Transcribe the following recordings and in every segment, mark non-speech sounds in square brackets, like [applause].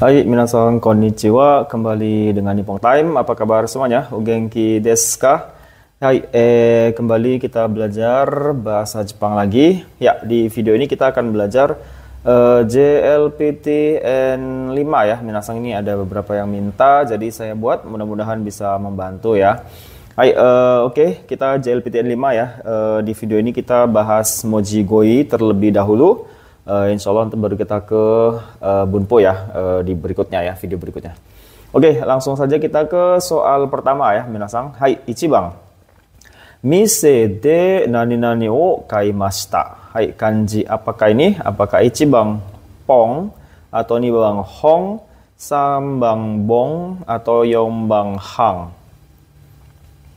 Hai, minasan konnichiwa. Kembali dengan Nippon Time. Apa kabar semuanya? Ugenki desu ka? Hai, eh, kembali kita belajar bahasa Jepang lagi. Ya, di video ini kita akan belajar eh, JLPT N 5 ya. Minasang ini ada beberapa yang minta, jadi saya buat. Mudah-mudahan bisa membantu ya. Hai, uh, oke, okay, kita N 5 ya. Uh, di video ini kita bahas Moji Goi terlebih dahulu uh, eh, insya Allah nanti baru kita ke uh, Bunpo ya uh, di berikutnya ya video berikutnya. Oke langsung saja kita ke soal pertama ya minasang. Hai Ichibang. Mise de nani nani o kaimashita. Hai kanji apakah ini? Apakah Ichibang Pong atau ini bang Hong, Sambang Bong atau bang Hang?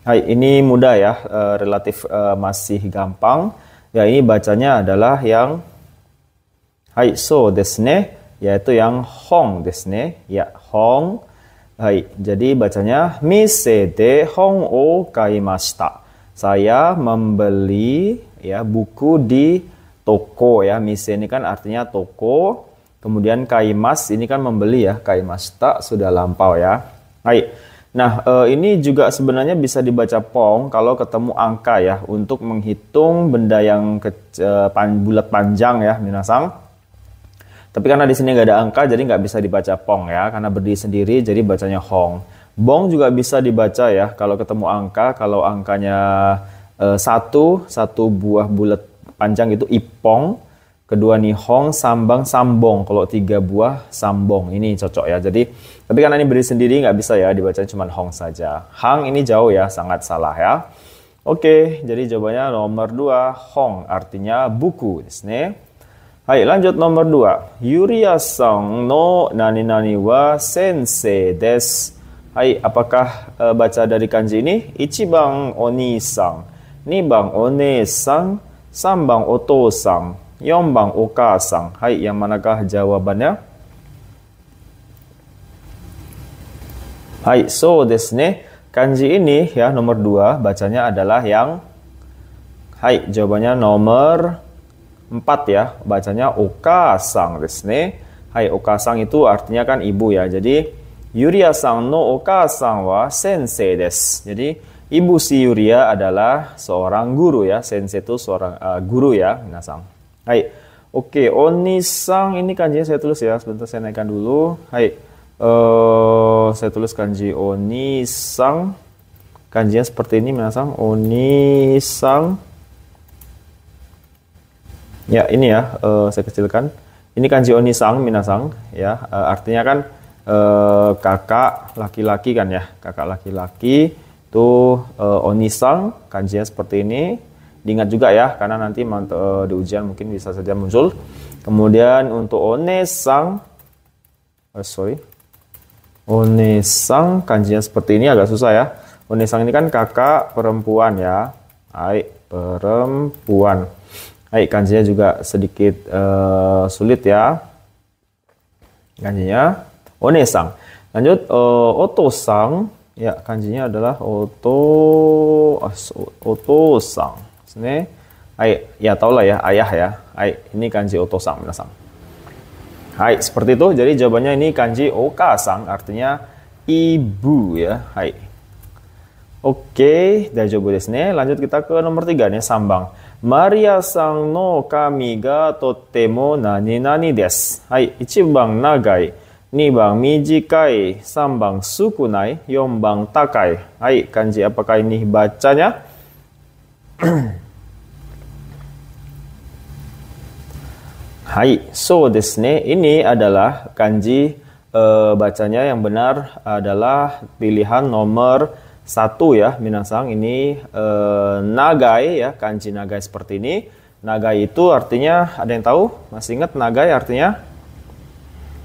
Hai, ini mudah ya, uh, relatif uh, masih gampang. Ya, ini bacanya adalah yang so Hai, はい、そうですね. Yaitu yang Hong desne. Ya, Hong. Hai, jadi bacanya mise de Hong o kaimashita. Saya membeli ya buku di toko ya. Mise ini kan artinya toko. Kemudian kaimas ini kan membeli ya. Kaimashita sudah lampau ya. Hai. Nah, ini juga sebenarnya bisa dibaca pong kalau ketemu angka ya untuk menghitung benda yang bulat panjang ya, minasang. Tapi karena di sini nggak ada angka, jadi nggak bisa dibaca pong ya, karena berdiri sendiri, jadi bacanya hong. Bong juga bisa dibaca ya, kalau ketemu angka, kalau angkanya e, satu, satu buah bulat panjang itu ipong, kedua nih hong sambang, sambong. Kalau tiga buah, sambong. Ini cocok ya. Jadi, tapi karena ini berdiri sendiri nggak bisa ya, dibaca cuma hong saja. Hang ini jauh ya, sangat salah ya. Oke, jadi jawabannya nomor dua, hong, artinya buku. Disini. Hai, lanjut nomor dua. Yuria sang no nani nani wa sensei des. Hai, apakah uh, baca dari kanji ini? Ichibang oni sang, bang one sang, bang oto sang, bang oka sang. Hai, yang manakah jawabannya? Hai, so desu ne. Kanji ini ya nomor dua bacanya adalah yang Hai, jawabannya nomor empat ya, bacanya okasang Sang Hai, okasang itu artinya kan ibu ya. Jadi Yuria sang no okasang wa sensei des Jadi ibu si Yuria adalah seorang guru ya. Sensei itu seorang uh, guru ya, minasang. Hai. Oke, Oni-sang ini kanjinya saya tulis ya. Sebentar saya naikkan dulu. Hai. Uh, saya tulis kanji Oni-sang. Kanjinya seperti ini minasang. Oni-sang Ya, ini ya uh, saya kecilkan. Ini kanji onisang minasang ya. Uh, artinya kan uh, kakak laki-laki kan ya. Kakak laki-laki itu uh, onisang kanjinya seperti ini. Diingat juga ya karena nanti uh, di ujian mungkin bisa saja muncul. Kemudian untuk onesang uh, sorry. Onesang kanjinya seperti ini agak susah ya. Onesang ini kan kakak perempuan ya. Ai perempuan. Hai, kanjinya juga sedikit uh, sulit ya. Kanjinya one sang. Lanjut uh, Sang, Ya, kanjinya adalah oto Oto Sang. Sini. Hai, ya tau lah ya, ayah ya. Hai, ini kanji Oto Sang, minasang. Hai, seperti itu. Jadi jawabannya ini kanji Oka Sang, artinya ibu ya. Hai. Oke, dari jawabannya sini. Lanjut kita ke nomor tiga nih, sambang. マリアさんの髪がとっても何々ですはい1番長い2番短い3番少ない4 Hai kanji apakah ini bacanya? [clears throat] Hai, so ini adalah kanji eh, bacanya yang benar adalah pilihan nomor satu ya Minasang ini e, nagai ya kanji nagai seperti ini. Nagai itu artinya ada yang tahu? Masih ingat nagai artinya?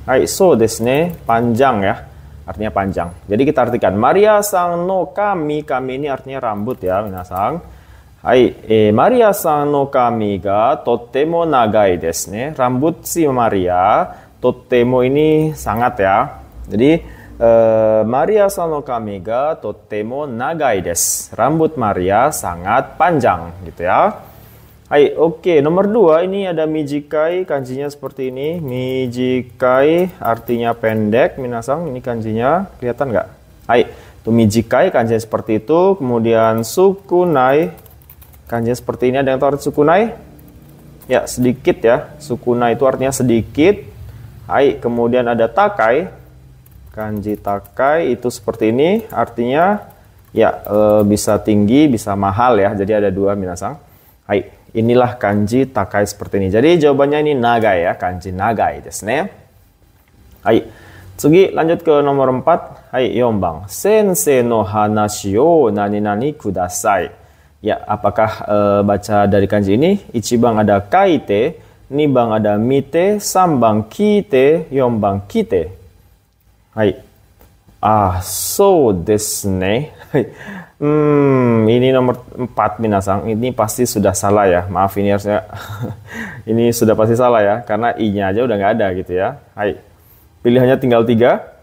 Hai, so desne panjang ya. Artinya panjang. Jadi kita artikan Maria sang no kami. Kami ini artinya rambut ya Minasang. Hai, eh, Maria sang no kami ga totemo nagai desne. Rambut si Maria totemo ini sangat ya. Jadi Eh, Maria sano no kami ga totemo nagai desu. Rambut Maria sangat panjang gitu ya. Hai, oke. Okay. Nomor dua ini ada mijikai, kanjinya seperti ini. Mijikai artinya pendek, minasang ini kanjinya kelihatan nggak? Hai, tuh mijikai kanjinya seperti itu. Kemudian sukunai, kanjinya seperti ini. Ada yang tahu arti sukunai? Ya, sedikit ya. Sukunai itu artinya sedikit. Hai, kemudian ada takai, Kanji takai itu seperti ini, artinya ya e, bisa tinggi, bisa mahal ya. Jadi ada dua minasang. Hai, inilah kanji takai seperti ini. Jadi jawabannya ini naga ya, kanji naga itu ne. Hai. sugi lanjut ke nomor 4. Hai, yombang. Sensei no hanashi o nani nani kudasai. Ya, apakah e, baca dari kanji ini? Ichibang ada kaite, nibang ada mite, sambang kite, yombang kite ah so desne. Hmm, ini nomor 4 minasang. Ini pasti sudah salah ya. Maaf ini harusnya [laughs] ini sudah pasti salah ya karena i-nya aja udah nggak ada gitu ya. Hai. Pilihannya tinggal 3.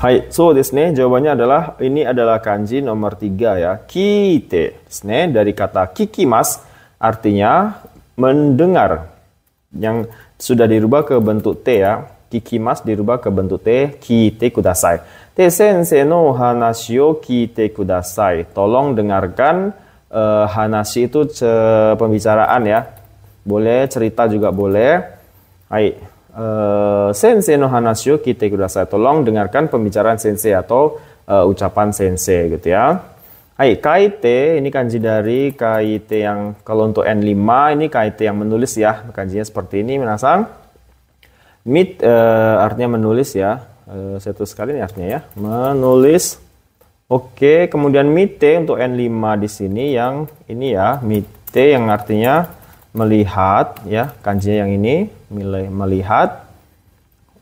Hai, so Disney jawabannya adalah ini adalah kanji nomor tiga ya. Kite Disney dari kata kikimas artinya mendengar. Yang sudah dirubah ke bentuk T ya. Kikimas dirubah ke bentuk T. Kite kudasai. Te sensei no hanashi o kite kudasai. Tolong dengarkan uh, hanashi itu pembicaraan ya. Boleh cerita juga boleh. Hai. Uh, eh, sensei no hanashi o kite kudasai. Tolong dengarkan pembicaraan sensei atau uh, ucapan sensei gitu ya. Hai, KIT ini kanji dari KIT yang kalau untuk N5 ini KIT yang menulis ya. Kanjinya seperti ini minasang. Mit e, artinya menulis ya. E, eh, satu sekali ini artinya ya. Menulis. Oke, kemudian mite untuk N5 di sini yang ini ya. Mite yang artinya melihat ya. Kanjinya yang ini, melihat.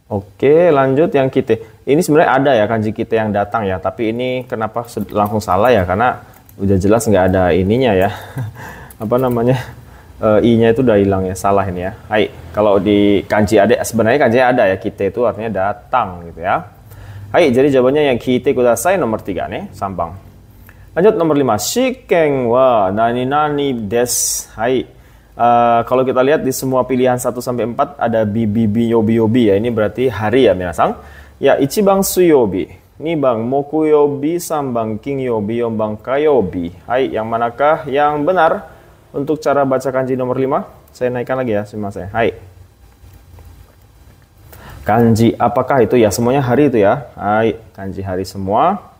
Oke, lanjut yang kita. Ini sebenarnya ada ya kanji kita yang datang ya, tapi ini kenapa langsung salah ya? Karena udah jelas nggak ada ininya ya. [laughs] Apa namanya? E, I-nya itu udah hilang ya, salah ini ya. Hai, kalau di kanji ada sebenarnya kanji ada ya, kita itu artinya datang gitu ya. Hai, jadi jawabannya yang kita kudasai nomor tiga nih, sambang. Lanjut nomor lima, shikeng wa nani nani des. Hai, Eh, kalau kita lihat di semua pilihan 1 sampai 4 ada BBB Yobi Yobi ya. Ini berarti hari ya minasang. Ya, bang Suyobi. bang moku yobi Sambang King Yobi Yombang Kayobi. Hai, yang manakah yang benar untuk cara baca kanji nomor 5? Saya naikkan lagi ya, simak saya. Hai. Kanji apakah itu ya? Semuanya hari itu ya. Hai, kanji hari semua.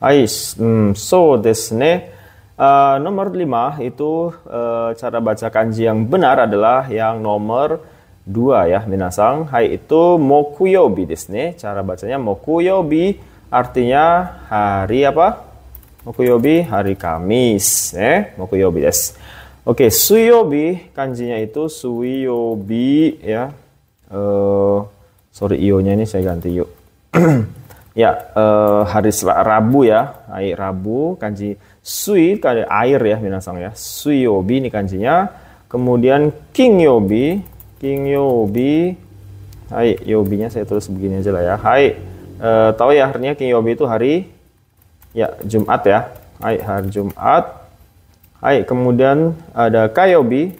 Hai, hmm, so desu ne. Uh, nomor 5 itu uh, cara baca kanji yang benar adalah yang nomor 2 ya minasang. Hai itu mokuyobi desne. Cara bacanya mokuyobi artinya hari apa? Mokuyobi hari Kamis eh mokuyobi des Oke, okay, suyobi kanjinya itu suyobi ya. Uh, sorry ionya ini saya ganti yuk. [clears throat] ya, uh, hari Rabu ya. Hari Rabu kanji Sui ada air ya minasang ya. Sui yobi ini kanjinya. Kemudian king yobi, king yobi. Hai, yobinya saya tulis begini aja lah ya. Hai, e, tahu ya artinya king yobi itu hari ya Jumat ya. Hai hari Jumat. Hai, kemudian ada kayobi.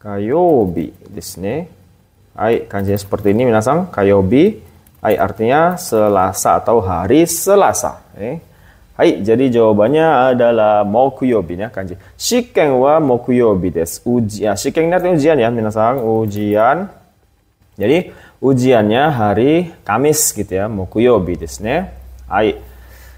Kayobi di sini. Hai, kanjinya seperti ini minasang. Kayobi. Hai artinya Selasa atau hari Selasa. Eh jadi jawabannya adalah mokuyobi ya kanji. Shiken wa mokuyobi desu. Ujian, ya, shiken artinya ujian ya, minasang ujian. Jadi ujiannya hari Kamis gitu ya, mokuyobi desu ne. Hai.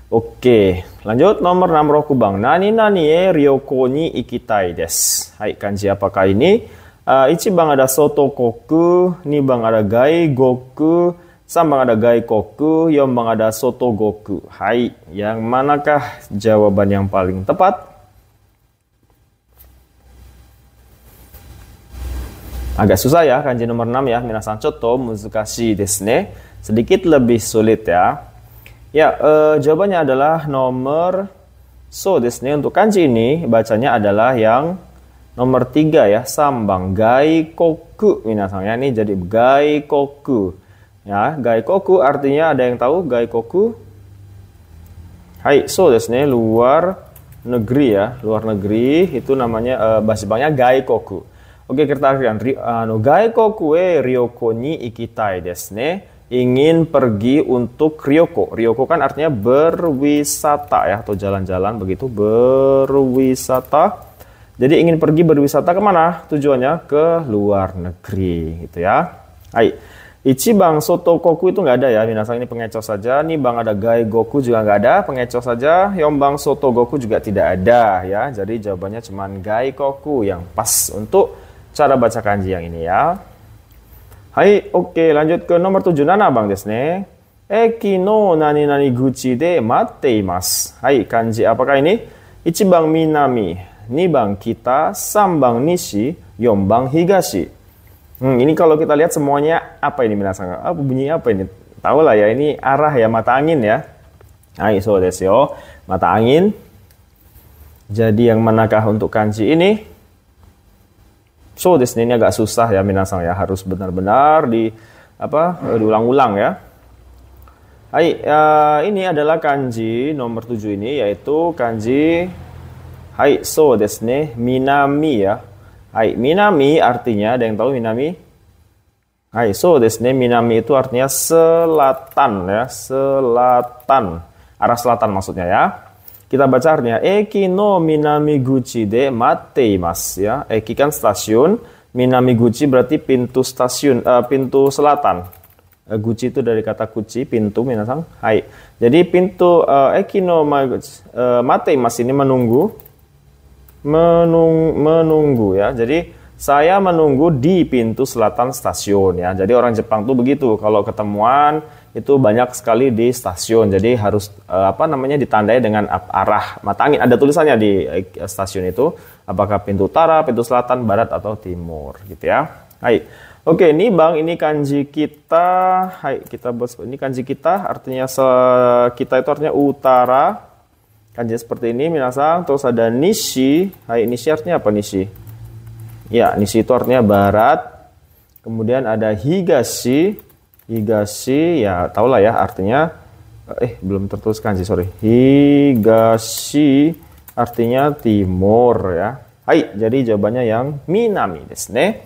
Oke, lanjut nomor 6 bang. Nani nani e ryoko ni ikitai desu. Hai, kanji apakah ini? Uh, ichi bang ada soto koku, ni bang ada gai goku, Sambang ada gaikoku, yang ada soto goku. Hai, yang manakah jawaban yang paling tepat? Agak susah ya, kanji nomor 6 ya. Minasan coto muzukashi desu ne. Sedikit lebih sulit ya. Ya, eh, jawabannya adalah nomor so desu ne. Untuk kanji ini bacanya adalah yang nomor 3 ya, sambang gaikoku. Minasan ya, ini jadi gaikoku. Ya, gaikoku artinya ada yang tahu gaikoku? Hai, so desu luar negeri ya, luar negeri itu namanya uh, bahasa Jepangnya gaikoku. Oke, kita akan anu gaikoku e ryoko ni ikitai desu ne. Ingin pergi untuk ryoko. Ryoko kan artinya berwisata ya atau jalan-jalan begitu, berwisata. Jadi ingin pergi berwisata kemana? Tujuannya ke luar negeri gitu ya. Hai. Ichi bang Soto Koku itu nggak ada ya, Minasang ini pengecoh saja. Nih bang ada Gai Goku juga nggak ada, pengecoh saja. bang Soto Goku juga tidak ada ya. Jadi jawabannya cuma Gai Koku yang pas untuk cara baca kanji yang ini ya. Hai, oke okay, lanjut ke nomor 7 Nana Bang Desne. Eki no nani nani guchi de matte Hai, kanji apakah ini? Ichi bang Minami, ni bang Kita, Sam bang Nishi, bang Higashi. Hmm, ini kalau kita lihat semuanya apa ini minasang? Apa bunyi apa ini? Tahu lah ya, ini arah ya mata angin ya. Ai so desyo, mata angin. Jadi yang manakah untuk kanji ini? So di ini agak susah ya minasang ya, harus benar-benar di apa? diulang-ulang ya. Hai, uh, ini adalah kanji nomor 7 ini yaitu kanji Hai so desne minami ya. Hai, Minami artinya ada yang tahu Minami? Hai, so this name Minami itu artinya selatan ya, selatan. Arah selatan maksudnya ya. Kita baca artinya Eki no guchi de mas ya. Eki kan stasiun, Minami Guchi berarti pintu stasiun, uh, pintu selatan. Uh, Guci itu dari kata kuci, pintu minasang. Hai. Jadi pintu uh, Eki no uh, mas ini menunggu menung, menunggu ya. Jadi saya menunggu di pintu selatan stasiun ya. Jadi orang Jepang tuh begitu kalau ketemuan itu banyak sekali di stasiun. Jadi harus eh, apa namanya ditandai dengan arah mata angin. Ada tulisannya di eh, stasiun itu apakah pintu utara, pintu selatan, barat atau timur gitu ya. Hai. Oke, ini Bang, ini kanji kita. Hai, kita buat ini kanji kita artinya se, kita itu artinya utara, Kanji seperti ini minasa Terus ada nishi. Hai nishi artinya apa nishi? Ya, nishi itu artinya barat. Kemudian ada higashi. Higashi ya tahulah ya artinya eh belum tertulis kanji sorry higashi artinya timur ya hai jadi jawabannya yang minami desu ne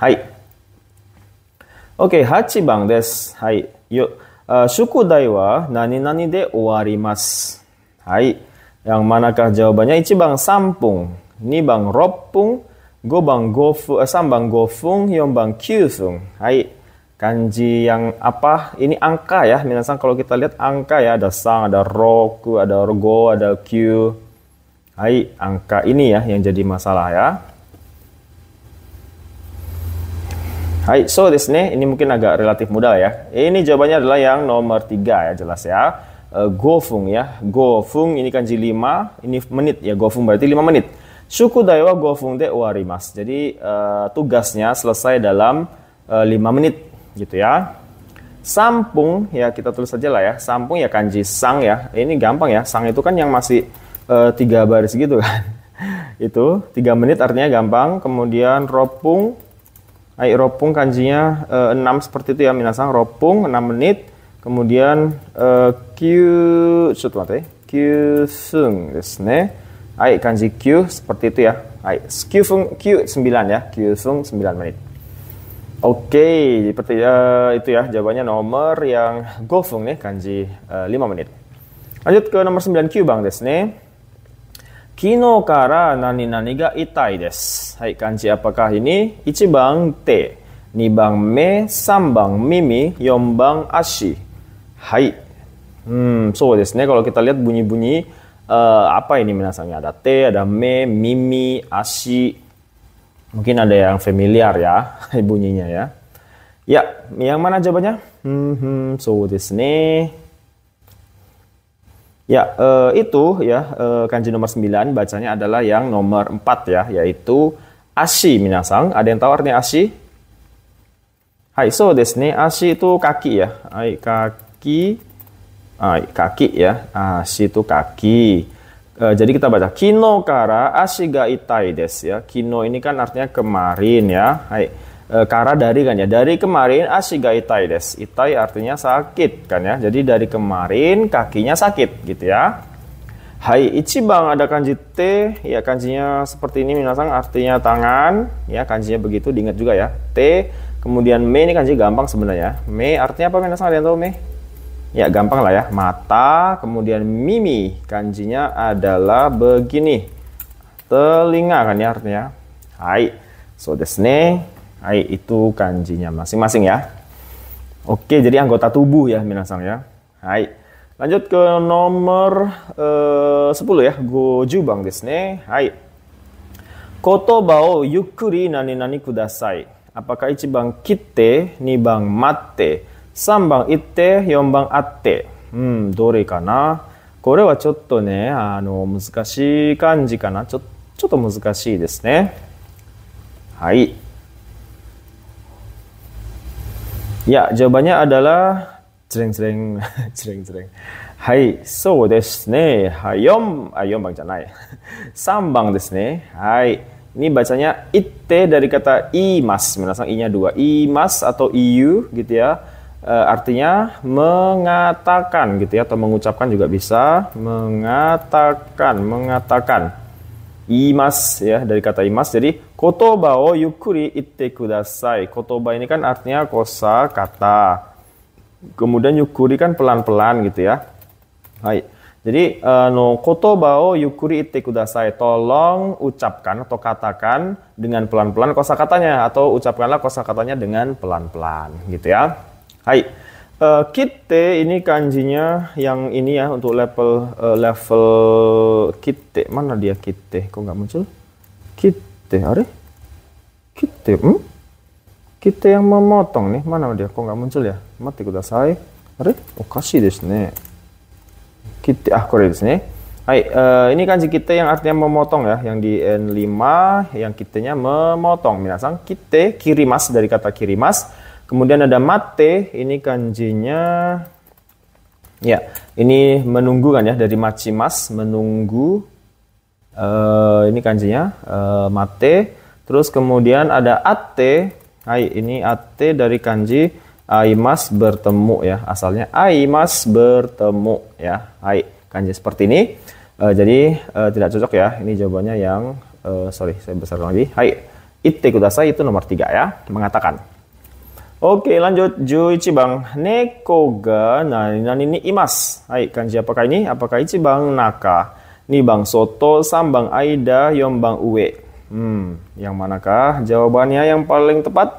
hai oke okay, hachi bang des hai yuk uh, eh, shukudai wa nani nani de owarimasu Hai. Yang manakah jawabannya? Ichi bang sampung, ni bang ropung, go bang gofu, eh, sam bang gofung, yom bang kyusung. Hai. Kanji yang apa? Ini angka ya, minasang kalau kita lihat angka ya, ada sang, ada roku, ada rogo, ada q. Hai, angka ini ya yang jadi masalah ya. Hai, so this nih, ini mungkin agak relatif mudah ya. Ini jawabannya adalah yang nomor tiga ya, jelas ya. Eh, Gofung ya. Gofung ini kanji lima, ini menit ya. Gofung berarti lima menit. Suku daiwa Gofung de warimas. Jadi uh, tugasnya selesai dalam uh, eh, 5 menit gitu ya. Sampung ya kita tulis saja lah ya. Sampung ya kanji sang ya. Ini gampang ya. Sang itu kan yang masih tiga baris gitu kan. [laughs] itu tiga menit artinya gampang. Kemudian ropung, ai ropung kanjinya uh, enam seperti itu ya minasang. Ropung enam menit. Kemudian uh, Q, ちょっと待って。Q kanji Q seperti itu ya. Aik Q sung Q 9 ya. Q sung 9 menit. Oke, okay, seperti uh, itu ya jawabannya nomor yang Gofung nih kanji uh, eh, 5 menit. Lanjut ke nomor 9 Q Bang Desne. Kino kara nani nani ga itai des. Hai, kanji apakah ini? Ichibang te, nibang me, sambang mimi, yombang ashi. Hai. Hmm, so Kalau kita lihat bunyi-bunyi uh, apa ini minasangnya? Ada T ada me, mimi, ashi. Mungkin ada yang familiar ya [laughs] bunyinya ya. Ya, yang mana jawabannya? Hmm, hmm so this Ya, uh, itu ya uh, kanji nomor 9 bacanya adalah yang nomor 4 ya, yaitu ashi minasang. Ada yang tahu artinya ashi? Hai, so Disney ne. Ashi itu kaki ya. Hai, kaki kaki ah, kaki ya ah, si itu kaki eh, jadi kita baca kino kara asiga itai des ya kino ini kan artinya kemarin ya hai Eh, kara dari kan ya dari kemarin asiga itai des itai artinya sakit kan ya jadi dari kemarin kakinya sakit gitu ya Hai Ichibang ada kanji T, ya kanjinya seperti ini minasang artinya tangan, ya kanjinya begitu diingat juga ya. T, kemudian Me ini kanji gampang sebenarnya. Me artinya apa minasang ada yang tahu Me? Ya, gampang lah ya. Mata, kemudian mimi. Kanjinya adalah begini. Telinga kan ya artinya. Hai. So desne. Hai itu kanjinya masing-masing ya. Oke, jadi anggota tubuh ya minasang ya. Hai. Lanjut ke nomor eh, uh, 10 ya. Goju bang desne. Hai. Kotobao yukuri nani nani kudasai. Apakah ichiban ni bang mate 3番行って4番あってうんどれかなこれはちょっとねあの難しい感じかなちょちょっと難しいですねはいいや j a w a b a n n y ジレンジレンジレンジレンはいそうですね、はい、4, あ4番じゃない3番ですねはい Ini b a c a って、a i t 言います。r i k a い a i m a 言います。あと、a n g inya e, artinya mengatakan gitu ya atau mengucapkan juga bisa mengatakan mengatakan imas ya dari kata imas jadi kotoba o yukuri itte kudasai kotoba ini kan artinya kosa kata kemudian yukuri kan pelan-pelan gitu ya Hai. Jadi uh, no kotoba o yukuri itte kudasai. Tolong ucapkan atau katakan dengan pelan-pelan kosakatanya atau ucapkanlah kosakatanya dengan pelan-pelan gitu ya. Hai. Uh, eh, kite ini kanjinya yang ini ya untuk level uh, level kite mana dia kite kok nggak muncul kite hari kite hmm? kite yang memotong nih mana dia kok nggak muncul ya mati kudasai hari oh kasih desu ne kite ah kore desu ne Hai, uh, ini kanji T yang artinya memotong ya, yang di N5 yang kitenya memotong. Minasang kite kirimas dari kata kirimas Kemudian ada mate, ini kanjinya ya, ini menunggu kan ya dari Macimas menunggu. Uh, ini kanjinya uh, mate. Terus kemudian ada ate. Hai, ini ate dari kanji aimas bertemu ya. Asalnya aimas bertemu ya. Hai, kanji seperti ini. Uh, jadi uh, tidak cocok ya. Ini jawabannya yang uh, sorry, saya besar lagi. Hai, ite kudasai itu nomor tiga ya, mengatakan. Oke, lanjut. Bang. neko ga nani ini imas. Hai, kan siapakah ini? Apakah Bang naka? Bang soto, sambang aida, yombang uwe. Hmm, yang manakah jawabannya yang paling tepat?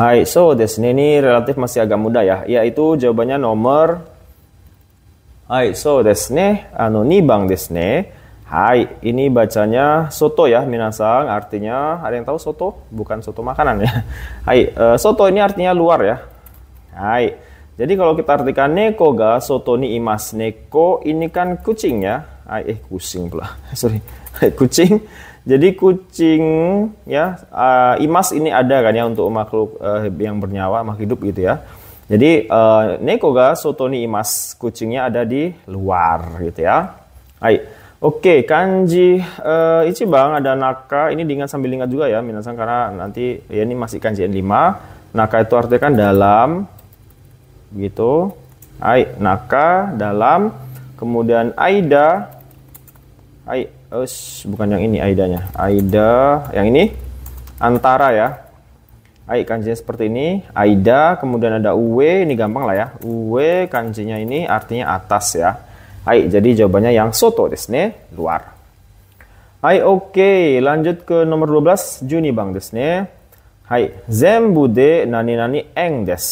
Hai, so desu Ini relatif masih agak mudah ya. Yaitu jawabannya nomor Hai, so desu anu, ne. ni bang desu ne. Hai, ini bacanya soto ya minasang, artinya ada yang tahu soto? Bukan soto makanan ya. [laughs] Hai, uh, soto ini artinya luar ya. Hai. Jadi kalau kita artikan neko ga soto ni imas neko ini kan kucing ya. Hai, eh kucing pula. [laughs] Sorry. Hai, [laughs] kucing. Jadi kucing ya uh, imas ini ada kan ya untuk makhluk uh, yang bernyawa, makhluk hidup gitu ya. Jadi uh, neko ga soto ni imas kucingnya ada di luar gitu ya. Hai. Oke, kanji uh, bang ada naka. Ini diingat sambil ingat juga ya, minasan karena nanti ya ini masih kanji N5. Naka itu artinya kan dalam gitu. Ai naka dalam kemudian aida ai us bukan yang ini aidanya. Aida yang ini antara ya. Ai kanjinya seperti ini, aida kemudian ada uwe ini gampang lah ya. Uwe kanjinya ini artinya atas ya Hai, jadi jawabannya yang soto desne, luar. Hai, oke. Okay. Lanjut ke nomor 12, Juni bang desne. Hai, zembu de nani nani eng des.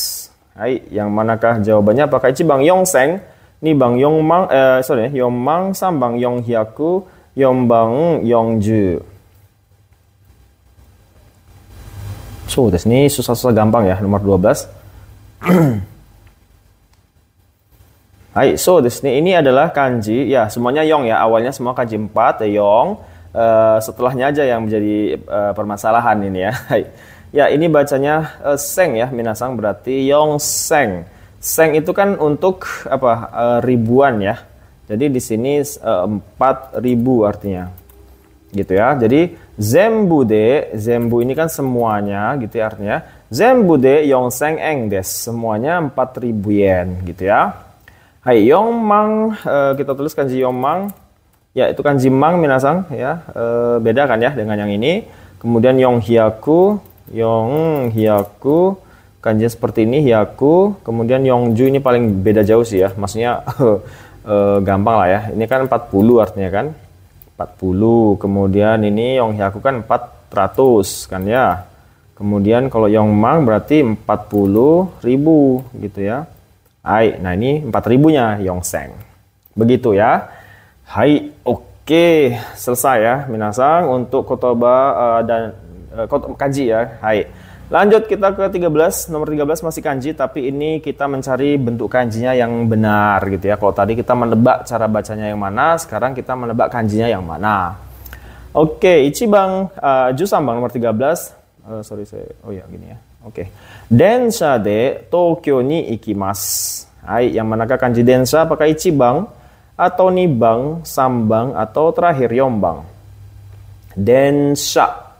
Hai, yang manakah jawabannya? Apakah ichi bang yongseng? Ni bang Yong Mang, eh, sorry, yongmang sam bang bang yong yongju. So, des ini susah-susah gampang ya, nomor 12. [clears throat] Hai, so di sini ini adalah kanji, ya semuanya yong ya, awalnya semua kanji 4, ya, yong, uh, setelahnya aja yang menjadi uh, permasalahan ini ya. [laughs] Hai. Ya, ini bacanya uh, seng ya, minasang berarti yong seng. Seng itu kan untuk apa uh, ribuan ya. Jadi di sini empat uh, ribu artinya. Gitu ya. Jadi zembude, zembu ini kan semuanya gitu ya artinya. Zembude yong seng eng des, semuanya 4000 yen gitu ya. Hai Yong Mang, uh, kita tuliskan kanji Yong Mang. Ya, itu kan jimang minasang ya. Uh, beda kan ya dengan yang ini. Kemudian Yong Hiaku, Yong Hiaku kanji seperti ini Hiaku. Kemudian Yongju ini paling beda jauh sih ya. Maksudnya uh, [laughs] gampang lah ya. Ini kan 40 artinya kan. 40. Kemudian ini Yong Hiaku kan 400 kan ya. Kemudian kalau yong mang berarti 40 ribu gitu ya. Hai, nah ini 4000-nya Yongseng. Begitu ya. Hai, oke. Selesai ya, Minasang untuk kotoba uh, eh, dan uh, eh, kotoba, kanji ya. Hai. Lanjut kita ke 13, nomor 13 masih kanji tapi ini kita mencari bentuk kanjinya yang benar gitu ya. Kalau tadi kita menebak cara bacanya yang mana, sekarang kita menebak kanjinya yang mana. Oke, okay, Ichibang uh, Jusambang nomor 13. Uh, sorry saya. Oh ya, gini ya. Oke. Okay. Densa de Tokyo ni ikimas. Hai, yang manakah kanji densa pakai cibang atau bang sambang atau terakhir yombang. Densa.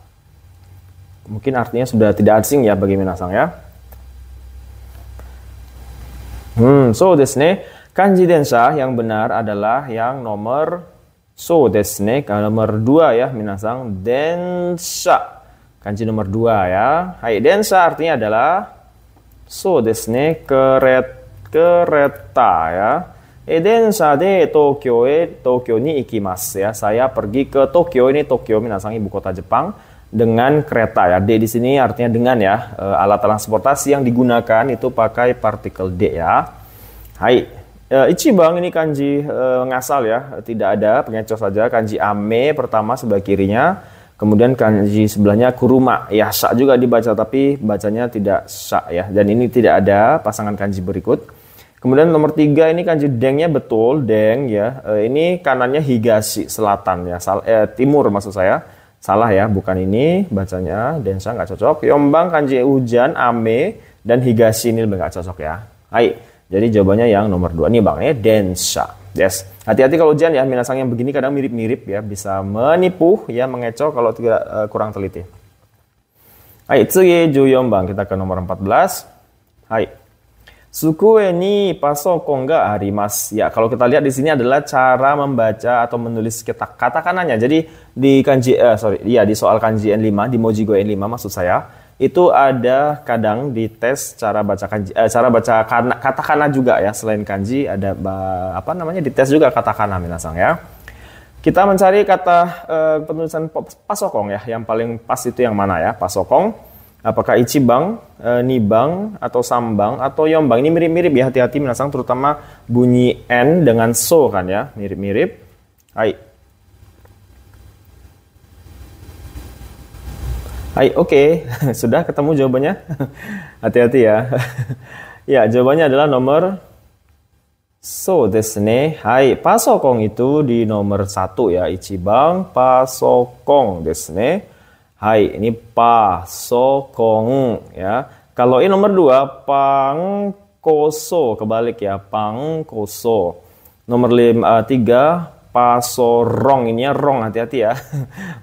Mungkin artinya sudah tidak asing ya bagi minasang ya. Hmm, so desne kanji densa yang benar adalah yang nomor so desne kan nomor 2 ya minasang densa. Kanji nomor dua ya. Hai densa artinya adalah so desne keret kereta ya. Edensa eh, de Tokyo e Tokyo ni ikimasu ya. Saya pergi ke Tokyo ini Tokyo minasang ibu kota Jepang dengan kereta ya. D di sini artinya dengan ya. Eh, alat transportasi yang digunakan itu pakai partikel D ya. Hai. Eh, ichi bang ini kanji e, ngasal ya. Tidak ada pengecoh saja kanji ame pertama sebelah kirinya Kemudian kanji sebelahnya kuruma. Ya, sa juga dibaca tapi bacanya tidak sa ya. Dan ini tidak ada pasangan kanji berikut. Kemudian nomor tiga ini kanji dengnya betul deng ya. E, ini kanannya higashi selatan ya, Sal, eh, timur maksud saya. Salah ya, bukan ini bacanya densa nggak cocok. Yombang kanji hujan ame dan higashi ini lebih nggak cocok ya. Hai, jadi jawabannya yang nomor dua nih bang ya densa. Yes. Hati-hati kalau hujan ya, minasang yang begini kadang mirip-mirip ya, bisa menipu ya, mengecoh kalau tidak uh, kurang teliti. Hai, tsugi Bang. Kita ke nomor 14. Hai. Sukue ni pasokong ga harimas. Ya, kalau kita lihat di sini adalah cara membaca atau menulis kata, kata kanannya. Jadi di kanji eh, sorry, iya di soal kanji N5 di mojigo N5 maksud saya itu ada kadang di tes cara baca kanji, eh, cara baca katakana juga ya selain kanji ada apa namanya di tes juga katakana minasang ya. Kita mencari kata eh, penulisan pasokong ya yang paling pas itu yang mana ya pasokong. Apakah ichibang, eh, nibang atau sambang atau yombang ini mirip-mirip ya hati-hati minasang terutama bunyi n dengan so kan ya mirip-mirip. Hai. Hai, oke. Okay. [laughs] Sudah ketemu jawabannya? [laughs] Hati-hati ya. [laughs] ya, jawabannya adalah nomor So desne. Hai, pasokong itu di nomor satu ya. Ichibang pasokong desne. Hai, ini pasokong ya. Kalau ini nomor dua, pang koso kebalik ya, pang koso. Nomor lima, eh, tiga, pasorong. Ini ya rong, hati-hati ya.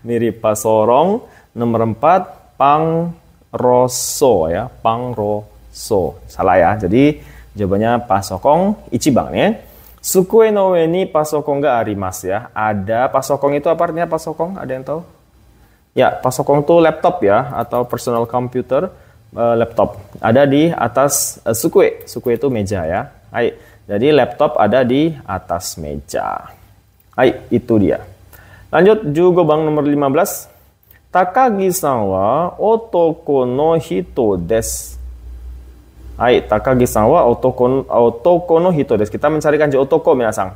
Mirip pasorong. Nomor 4 pangroso ya, pangroso. Salah ya. Jadi jawabannya pasokong ichiban ya. Sukue no we ni pasokong ga arimas ya. Ada pasokong itu apa artinya pasokong? Ada yang tahu? Ya, pasokong itu laptop ya atau personal computer eh, laptop. Ada di atas uh, sukue. Sukue itu meja ya. Hai. Jadi laptop ada di atas meja. Hai, itu dia. Lanjut, juga Bang nomor 15. Takagi さんは男の人です。はい、Takagi Kita mencari kanji otoko, minasang.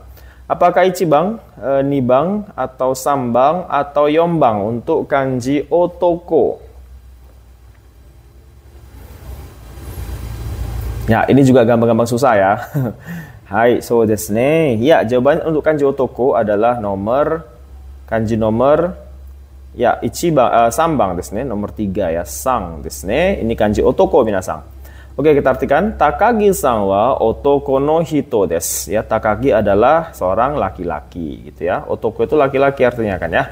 Apakah ichibang, e, nibang, atau sambang, atau yombang untuk kanji otoko? Ya, ini juga gampang-gampang susah ya. [laughs] Hai, so desu ne. Ya, jawaban untuk kanji otoko adalah nomor kanji nomor ya ichiba, eh, sambang ne, nomor tiga ya, sang ini kanji otoko minasang. Oke, kita artikan takagi sang wa otoko no hito des. Ya, Takagi adalah seorang laki-laki gitu ya. Otoko itu laki-laki artinya kan ya.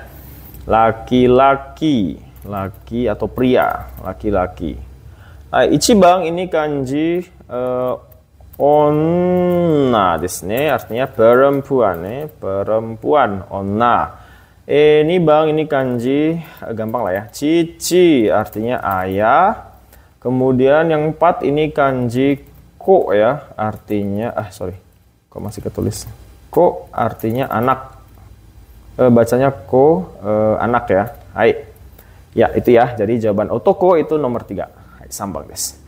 Laki-laki, laki atau pria, laki-laki. Nah, ichibang ini kanji uh, onna ですね. Artinya perempuan, ya. perempuan, onna. Eh, ini bang, ini kanji, gampang lah ya. Cici artinya ayah. Kemudian yang empat ini kanji ko ya, artinya ah sorry, kok masih ketulis. Ko artinya anak. E, bacanya ko e, anak ya. Hai. Ya itu ya. Jadi jawaban otoko itu nomor tiga. Hai, sambang guys.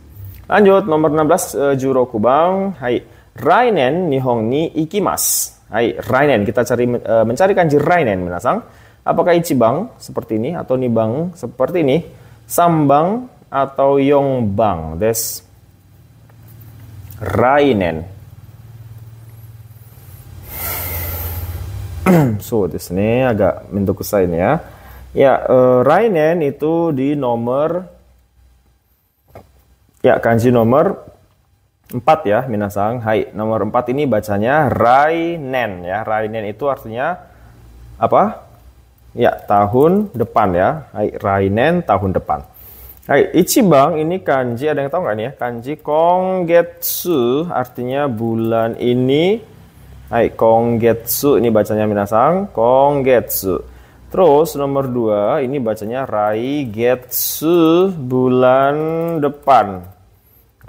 Lanjut nomor 16 e, Juroku bang. Hai. Rainen nihong ni ikimas. Hai, rainen. Kita cari eh, mencari kanji rainen, menasang. Apakah ichibang seperti ini atau nibang seperti ini? Sambang atau yongbang? Des rainen. [clears throat] so, di sini agak bentuk kusain ya. Ya, uh, rainen itu di nomor ya kanji nomor 4 ya, Minasang. Hai, nomor 4 ini bacanya Rainen ya. Rainen itu artinya apa? Ya, tahun depan ya. Hai, Rainen tahun depan. Hai, Ichibang ini kanji, ada yang tahu nggak nih ya? Kanji kongetsu artinya bulan ini. Hai, kongetsu ini bacanya Minasang. kongetsu Terus nomor 2 ini bacanya Rai Getsu bulan depan.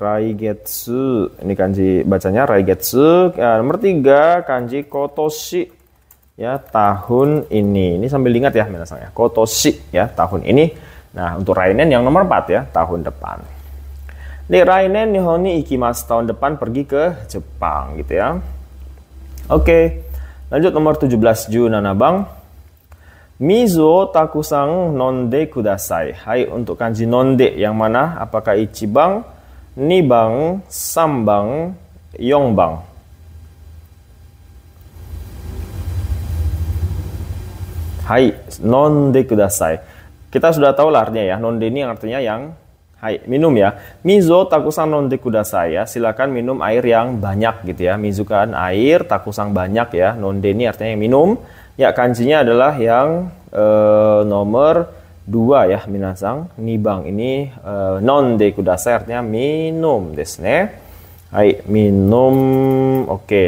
Raigetsu. Ini kanji bacanya Raigetsu. Ya, nomor tiga kanji Kotoshi. Ya, tahun ini. Ini sambil ingat ya, misalnya. Kotoshi ya, tahun ini. Nah, untuk Rainen yang nomor empat ya, tahun depan. Ini Rainen Nihoni Ikimas tahun depan pergi ke Jepang gitu ya. Oke. Lanjut nomor 17 Ju Nanabang. Mizuo takusang nonde kudasai. Hai untuk kanji nonde yang mana? Apakah ichibang? Nibang, Sambang, Yongbang. Hai, nonde kudasai. Kita sudah tahu lah artinya ya. Nonde ini artinya yang hai, minum ya. Mizo takusan nonde kudasai ya. Silakan minum air yang banyak gitu ya. Mizu kan air, takusang banyak ya. Nonde ini artinya yang minum. Ya, kanjinya adalah yang eh, nomor dua ya minasang nibang ini uh, non de kudasai artinya minum desne hai minum oke okay.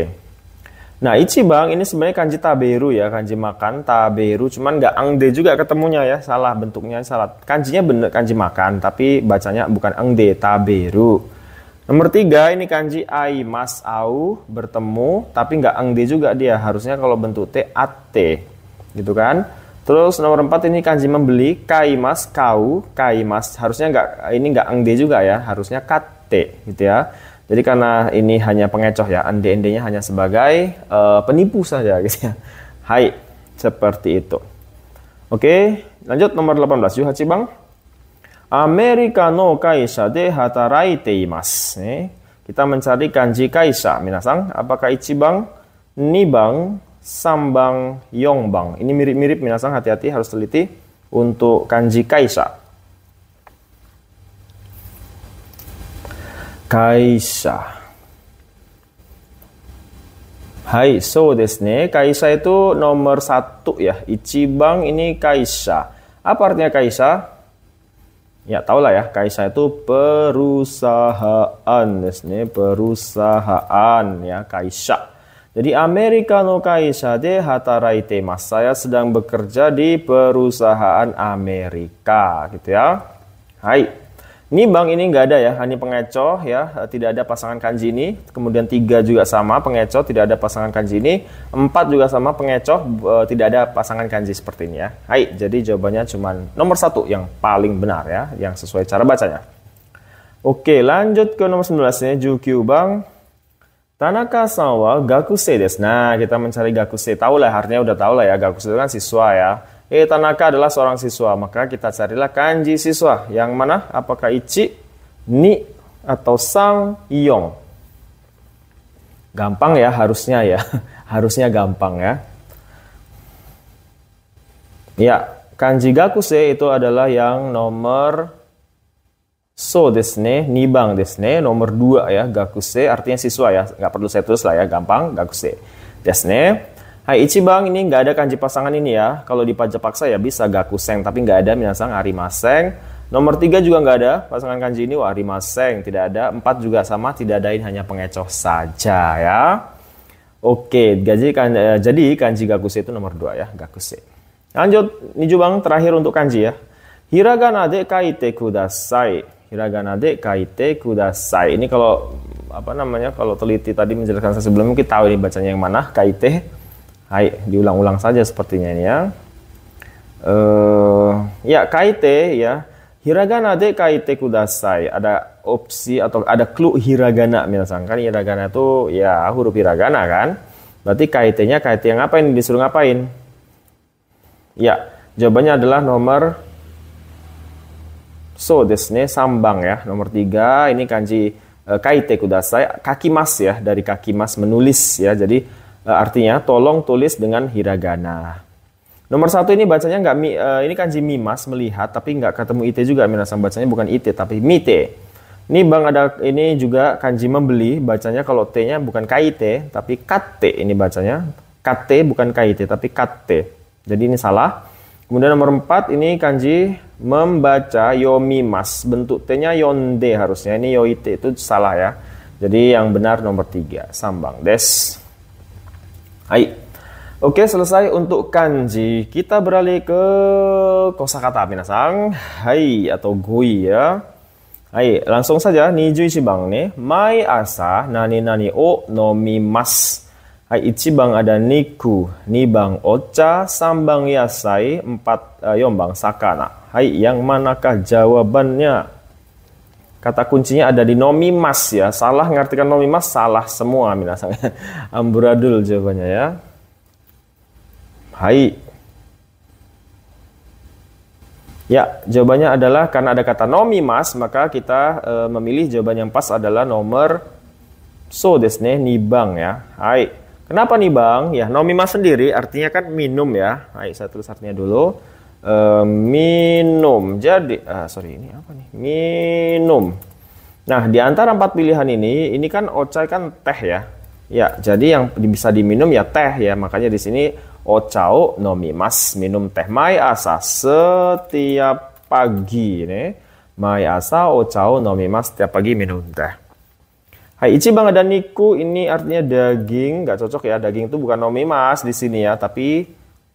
nah bang ini sebenarnya kanji taberu ya kanji makan taberu cuman nggak angde juga ketemunya ya salah bentuknya salah kanjinya bener kanji makan tapi bacanya bukan angde taberu Nomor tiga ini kanji ai mas au bertemu tapi nggak angde juga dia harusnya kalau bentuk t at gitu kan Terus nomor 4 ini kanji membeli, kaimas, kau, kaimas. Harusnya nggak ini nggak angde juga ya, harusnya kate gitu ya. Jadi karena ini hanya pengecoh ya, ande endenya hanya sebagai uh, penipu saja [laughs] gitu ya. Hai, seperti itu. Oke, lanjut nomor 18 Yuhachi Bang. Amerika no kaisa de hataraite imas. Eh, kita mencari kanji kaisa. Minasang, apakah Ichibang, Nibang, Sambang Yongbang. Ini mirip-mirip Minasang hati-hati harus teliti untuk kanji Kaisa. Kaisa. Hai, so desne. Kaisa itu nomor satu ya. Ichibang ini Kaisa. Apa artinya Kaisa? Ya, tahulah ya. Kaisa itu perusahaan desne. Perusahaan ya, Kaisa. Jadi Amerika no kaisha de hatarai temas. Saya sedang bekerja di perusahaan Amerika gitu ya. Hai. Ini bang ini nggak ada ya, hanya pengecoh ya, tidak ada pasangan kanji ini. Kemudian tiga juga sama pengecoh, tidak ada pasangan kanji ini. Empat juga sama pengecoh, eh, tidak ada pasangan kanji seperti ini ya. Hai, jadi jawabannya cuma nomor satu yang paling benar ya, yang sesuai cara bacanya. Oke, lanjut ke nomor 19 nya Jukyu Bang. Tanaka Sawa Gakuse desu. Nah, kita mencari Gakuse. Tahu lah, artinya udah tahu lah ya. Gakuse itu kan siswa ya. eh Tanaka adalah seorang siswa, maka kita carilah kanji siswa. Yang mana? Apakah Ichi, Ni, atau Sang, Iong? Gampang ya, harusnya ya. [laughs] harusnya gampang ya. Ya, kanji Gakuse itu adalah yang nomor So desne, nibang desne, nomor dua ya, gakuse, artinya siswa ya, nggak perlu saya tulis lah ya, gampang, gakuse. Desne, hai ichibang ini nggak ada kanji pasangan ini ya, kalau dipajak paksa ya bisa gakuseng, tapi nggak ada minasang arimaseng. Nomor tiga juga nggak ada, pasangan kanji ini wah arimaseng, tidak ada. Empat juga sama, tidak ada ini hanya pengecoh saja ya. Oke, gaji kan, eh, jadi kanji gakuse itu nomor dua ya, gakuse. Lanjut, ini bang terakhir untuk kanji ya. Hiragana de kaite kudasai hiragana de kaite kudasai. Ini kalau apa namanya kalau teliti tadi menjelaskan saya sebelumnya kita tahu ini bacanya yang mana kaite. Hai, diulang-ulang saja sepertinya ini ya. Uh, ya kaite ya hiragana de kaite kudasai. Ada opsi atau ada clue hiragana misalkan hiragana itu ya huruf hiragana kan. Berarti kaitenya kaite yang ngapain disuruh ngapain? Ya, jawabannya adalah nomor So desu ne, sambang ya. Nomor tiga, ini kanji uh, kaite kudasai, kaki mas ya, dari kaki mas menulis ya. Jadi uh, artinya tolong tulis dengan hiragana. Nomor satu ini bacanya nggak mi, uh, ini kanji mimas melihat, tapi nggak ketemu ite juga. Minasan bacanya bukan ite tapi mite. Ini bang ada ini juga kanji membeli, bacanya kalau t-nya bukan kaite tapi kate ini bacanya. Kate bukan kaite tapi kate. Jadi ini salah. Kemudian nomor 4 ini kanji membaca yomimas. Bentuk T-nya yonde harusnya. Ini yoite itu salah ya. Jadi yang benar nomor 3, sambang des. Hai. Oke, selesai untuk kanji. Kita beralih ke kosakata minasang. Hai atau gui ya. Hai, langsung saja niju bang nih. Mai asa nani nani o mas bang ada niku, nibang ocha, sambang yasai, empat uh, eh, yombang sakana. Hai, yang manakah jawabannya? Kata kuncinya ada di nomi mas ya. Salah ngartikan mas salah semua minasan. [laughs] Amburadul jawabannya ya. Hai. Ya, jawabannya adalah karena ada kata nomi mas maka kita e, memilih jawaban yang pas adalah nomor so desne nibang ya. Hai. Kenapa nih bang? Ya nomima sendiri artinya kan minum ya. Ayo saya tulis artinya dulu. E, minum. Jadi, ah, sorry ini apa nih? Minum. Nah di antara empat pilihan ini, ini kan ocai kan teh ya. Ya, jadi yang bisa diminum ya teh ya. Makanya di sini ocao nomimas minum teh mai asa setiap pagi ini. Mai asa ocao nomimas setiap pagi minum teh. Hai ichi bang dan niku ini artinya daging, nggak cocok ya daging itu bukan nomi mas di sini ya, tapi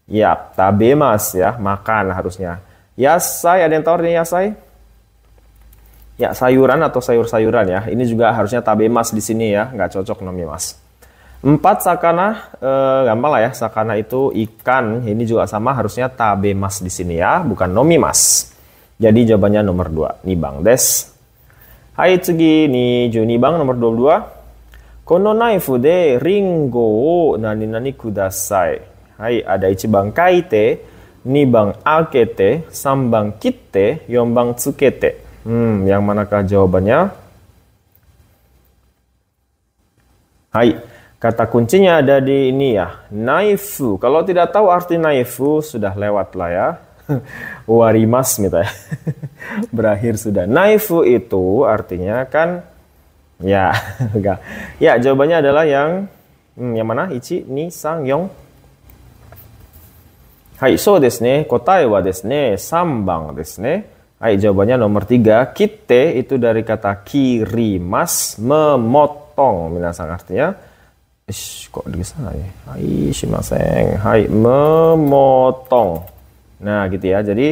ya tabe mas ya makan harusnya. Yasai ada yang tahu artinya yasai? Ya sayuran atau sayur-sayuran ya. Ini juga harusnya tabe mas di sini ya, nggak cocok nomi mas. Empat sakana, eh, gampang lah ya. Sakana itu ikan. Ini juga sama harusnya tabe mas di sini ya, bukan nomi mas. Jadi jawabannya nomor dua, nih bang Des. Hai ni juni bang nomor 22. Kono naifu de nani nani Hai このナイフでリンゴを何々くださいはい ada 1 yom bang tsukete. Hmm, yang manakah jawabannya? Hai, kata kuncinya ada di ini ya, naifu. Kalau tidak tahu arti naifu, sudah lewat lah ya. [laughs] warimas gitu ya. [laughs] Berakhir sudah. Naifu itu artinya kan ya [laughs] enggak. Ya, jawabannya adalah yang hmm, yang mana? Ichi, ni, sang, yong. Hai, so desne. Kotae wa desne. Sambang desne. Hai, jawabannya nomor tiga. Kite itu dari kata kirimas, memotong. Minasang artinya. Ish, kok di sana ya? Hai, shimaseng. Hai, memotong. Nah, gitu ya. Jadi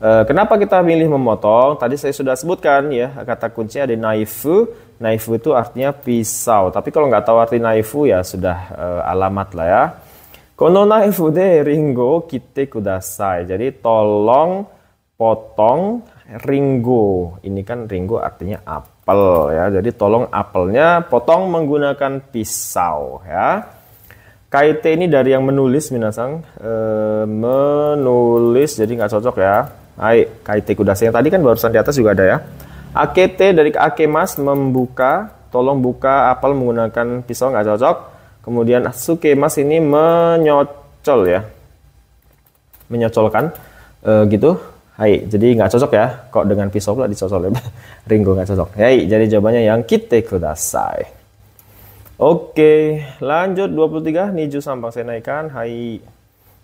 eh, kenapa kita milih memotong? Tadi saya sudah sebutkan ya kata kunci ada naifu. Naifu itu artinya pisau. Tapi kalau nggak tahu arti naifu ya sudah eh, alamat lah ya. Kono naifu de ringo kite kudasai. Jadi tolong potong ringo. Ini kan ringo artinya apel ya. Jadi tolong apelnya potong menggunakan pisau ya. K.I.T. ini dari yang menulis minasang e, menulis jadi nggak cocok ya. Ayo K.I.T. kudase yang tadi kan barusan di atas juga ada ya. A.K.T. dari Mas membuka, tolong buka apel menggunakan pisau nggak cocok. Kemudian Mas ini menyocol ya. Menyocolkan e, gitu. Hai, jadi nggak cocok ya. Kok dengan pisau pula dicocol ya? [laughs] Ringgo nggak cocok. Hai, jadi jawabannya yang K.I.T. kudasai. Oke, lanjut 23 Niju Sampang Senaikan Hai.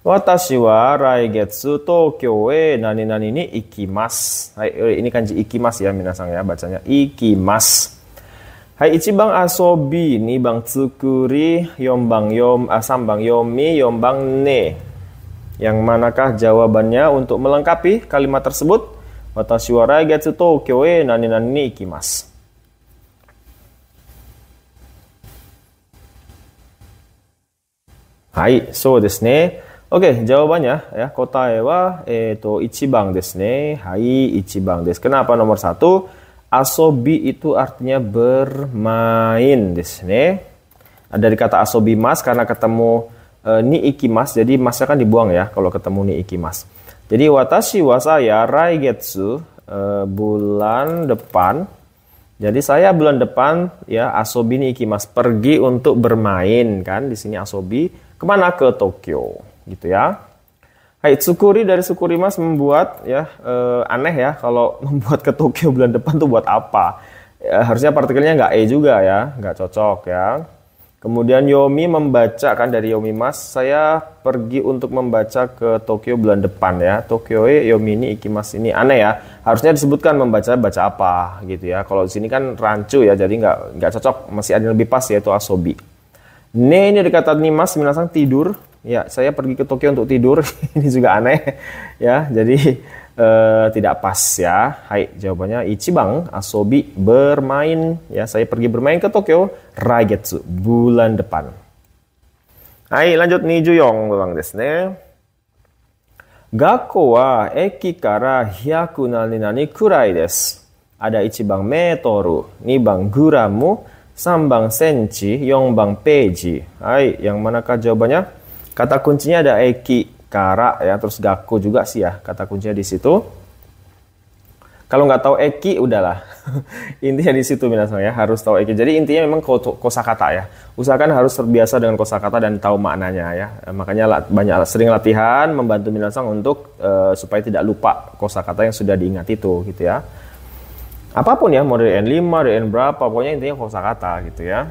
Watashi wa raigetsu Tokyo e nani nani ni ikimas. Hai, eh, ini kanji ikimas ya minasang ya bacanya ikimas. Hai ichibang asobi ni bang tsukuri yombang yom asambang ah, yomi yombang ne. Yang manakah jawabannya untuk melengkapi kalimat tersebut? Watashi wa raigetsu Tokyo e nani nani ni ikimas. so Hai, oke jawabannya ya kota Ewa itu ichibang desu ne. Hai, ichibang desu. Kenapa nomor satu? Asobi itu artinya bermain desu ne. Dari kata asobi mas karena ketemu e, ni ikimas, jadi masnya kan dibuang ya kalau ketemu ni ikimas. Jadi watashi wa saya raigetsu e, bulan depan. Jadi saya bulan depan ya asobi ni ikimas pergi untuk bermain kan di sini asobi Kemana? Ke Tokyo, gitu ya. Hai, Tsukuri dari Tsukuri Mas membuat ya e, aneh ya kalau [laughs] membuat ke Tokyo bulan depan tuh buat apa? e, harusnya partikelnya nggak E juga ya, nggak cocok ya. Kemudian Yomi membaca kan dari Yomi Mas, saya pergi untuk membaca ke Tokyo bulan depan ya. Tokyo e Yomi ini Ikimas ini aneh ya. Harusnya disebutkan membaca baca apa gitu ya. Kalau di sini kan rancu ya, jadi nggak nggak cocok. Masih ada yang lebih pas yaitu Asobi. Ne ini ada kata Minasang tidur. Ya, saya pergi ke Tokyo untuk tidur. [laughs] ini juga aneh. Ya, jadi uh, tidak pas ya. Hai, jawabannya Ichibang Asobi bermain. Ya, saya pergi bermain ke Tokyo Raigetsu bulan depan. Hai, lanjut nih Juyong bang desne. Gakko wa eki kara hyaku nani nani kurai desu. Ada Ichibang Metoru, bang Guramu, Sambang senci Yongbang Peji. Hai, yang manakah jawabannya? Kata kuncinya ada Eki, Kara, ya, terus Gaku juga sih ya, kata kuncinya di situ. Kalau nggak tahu Eki, udahlah. [laughs] intinya di situ minasang ya, harus tahu Eki. Jadi intinya memang kosakata ya. Usahakan harus terbiasa dengan kosakata dan tahu maknanya ya. Eh, makanya banyak sering latihan membantu minasang untuk uh, supaya tidak lupa kosakata yang sudah diingat itu gitu ya apapun ya mau dari N5 dari N berapa pokoknya intinya kosa kata, gitu ya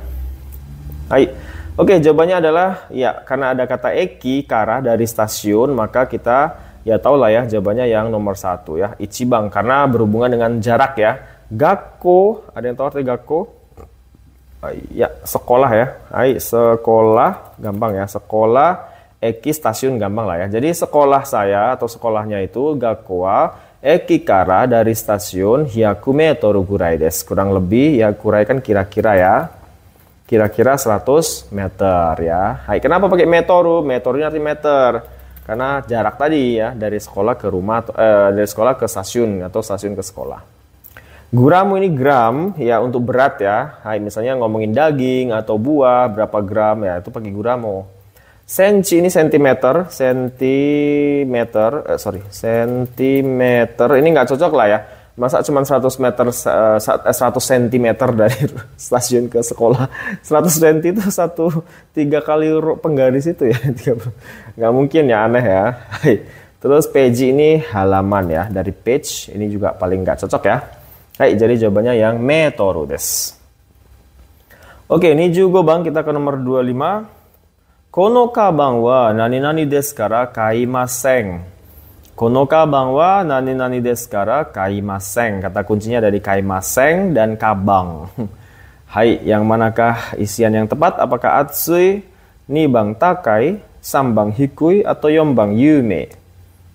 Hai Oke jawabannya adalah ya karena ada kata eki kara dari stasiun maka kita ya tau lah ya jawabannya yang nomor satu ya Ichibang karena berhubungan dengan jarak ya Gakko ada yang tahu arti Gakko ya sekolah ya Hai sekolah gampang ya sekolah Eki stasiun gampang lah ya. Jadi sekolah saya atau sekolahnya itu Gakkoa Eki kara dari stasiun Hyakume Torugurai des. Kurang lebih ya kurai kan kira-kira ya. Kira-kira 100 meter ya. Hai, kenapa pakai metoru? Metoru ini meter. Karena jarak tadi ya dari sekolah ke rumah eh, dari sekolah ke stasiun atau stasiun ke sekolah. Guramu ini gram ya untuk berat ya. Hai, misalnya ngomongin daging atau buah berapa gram ya itu pakai guramu. Senci ini sentimeter, sentimeter, eh, sorry, sentimeter. Ini nggak cocok lah ya. Masa cuma 100 meter, 100 eh, eh, sentimeter dari [laughs] stasiun ke sekolah. 100 cm itu satu tiga kali penggaris itu ya. [laughs] Nggak mungkin ya, aneh ya. Terus page ini halaman ya. Dari page ini juga paling nggak cocok ya. Hai, jadi jawabannya yang metorudes. Oke, ini juga bang kita ke nomor 25. Kono Kono nani-nani nani-nani maseng. maseng. Kata kuncinya dari kai maseng dan kabang. [laughs] Hai, yang manakah isian yang tepat? Apakah atsui, bang takai, sambang hikui, atau yombang yume?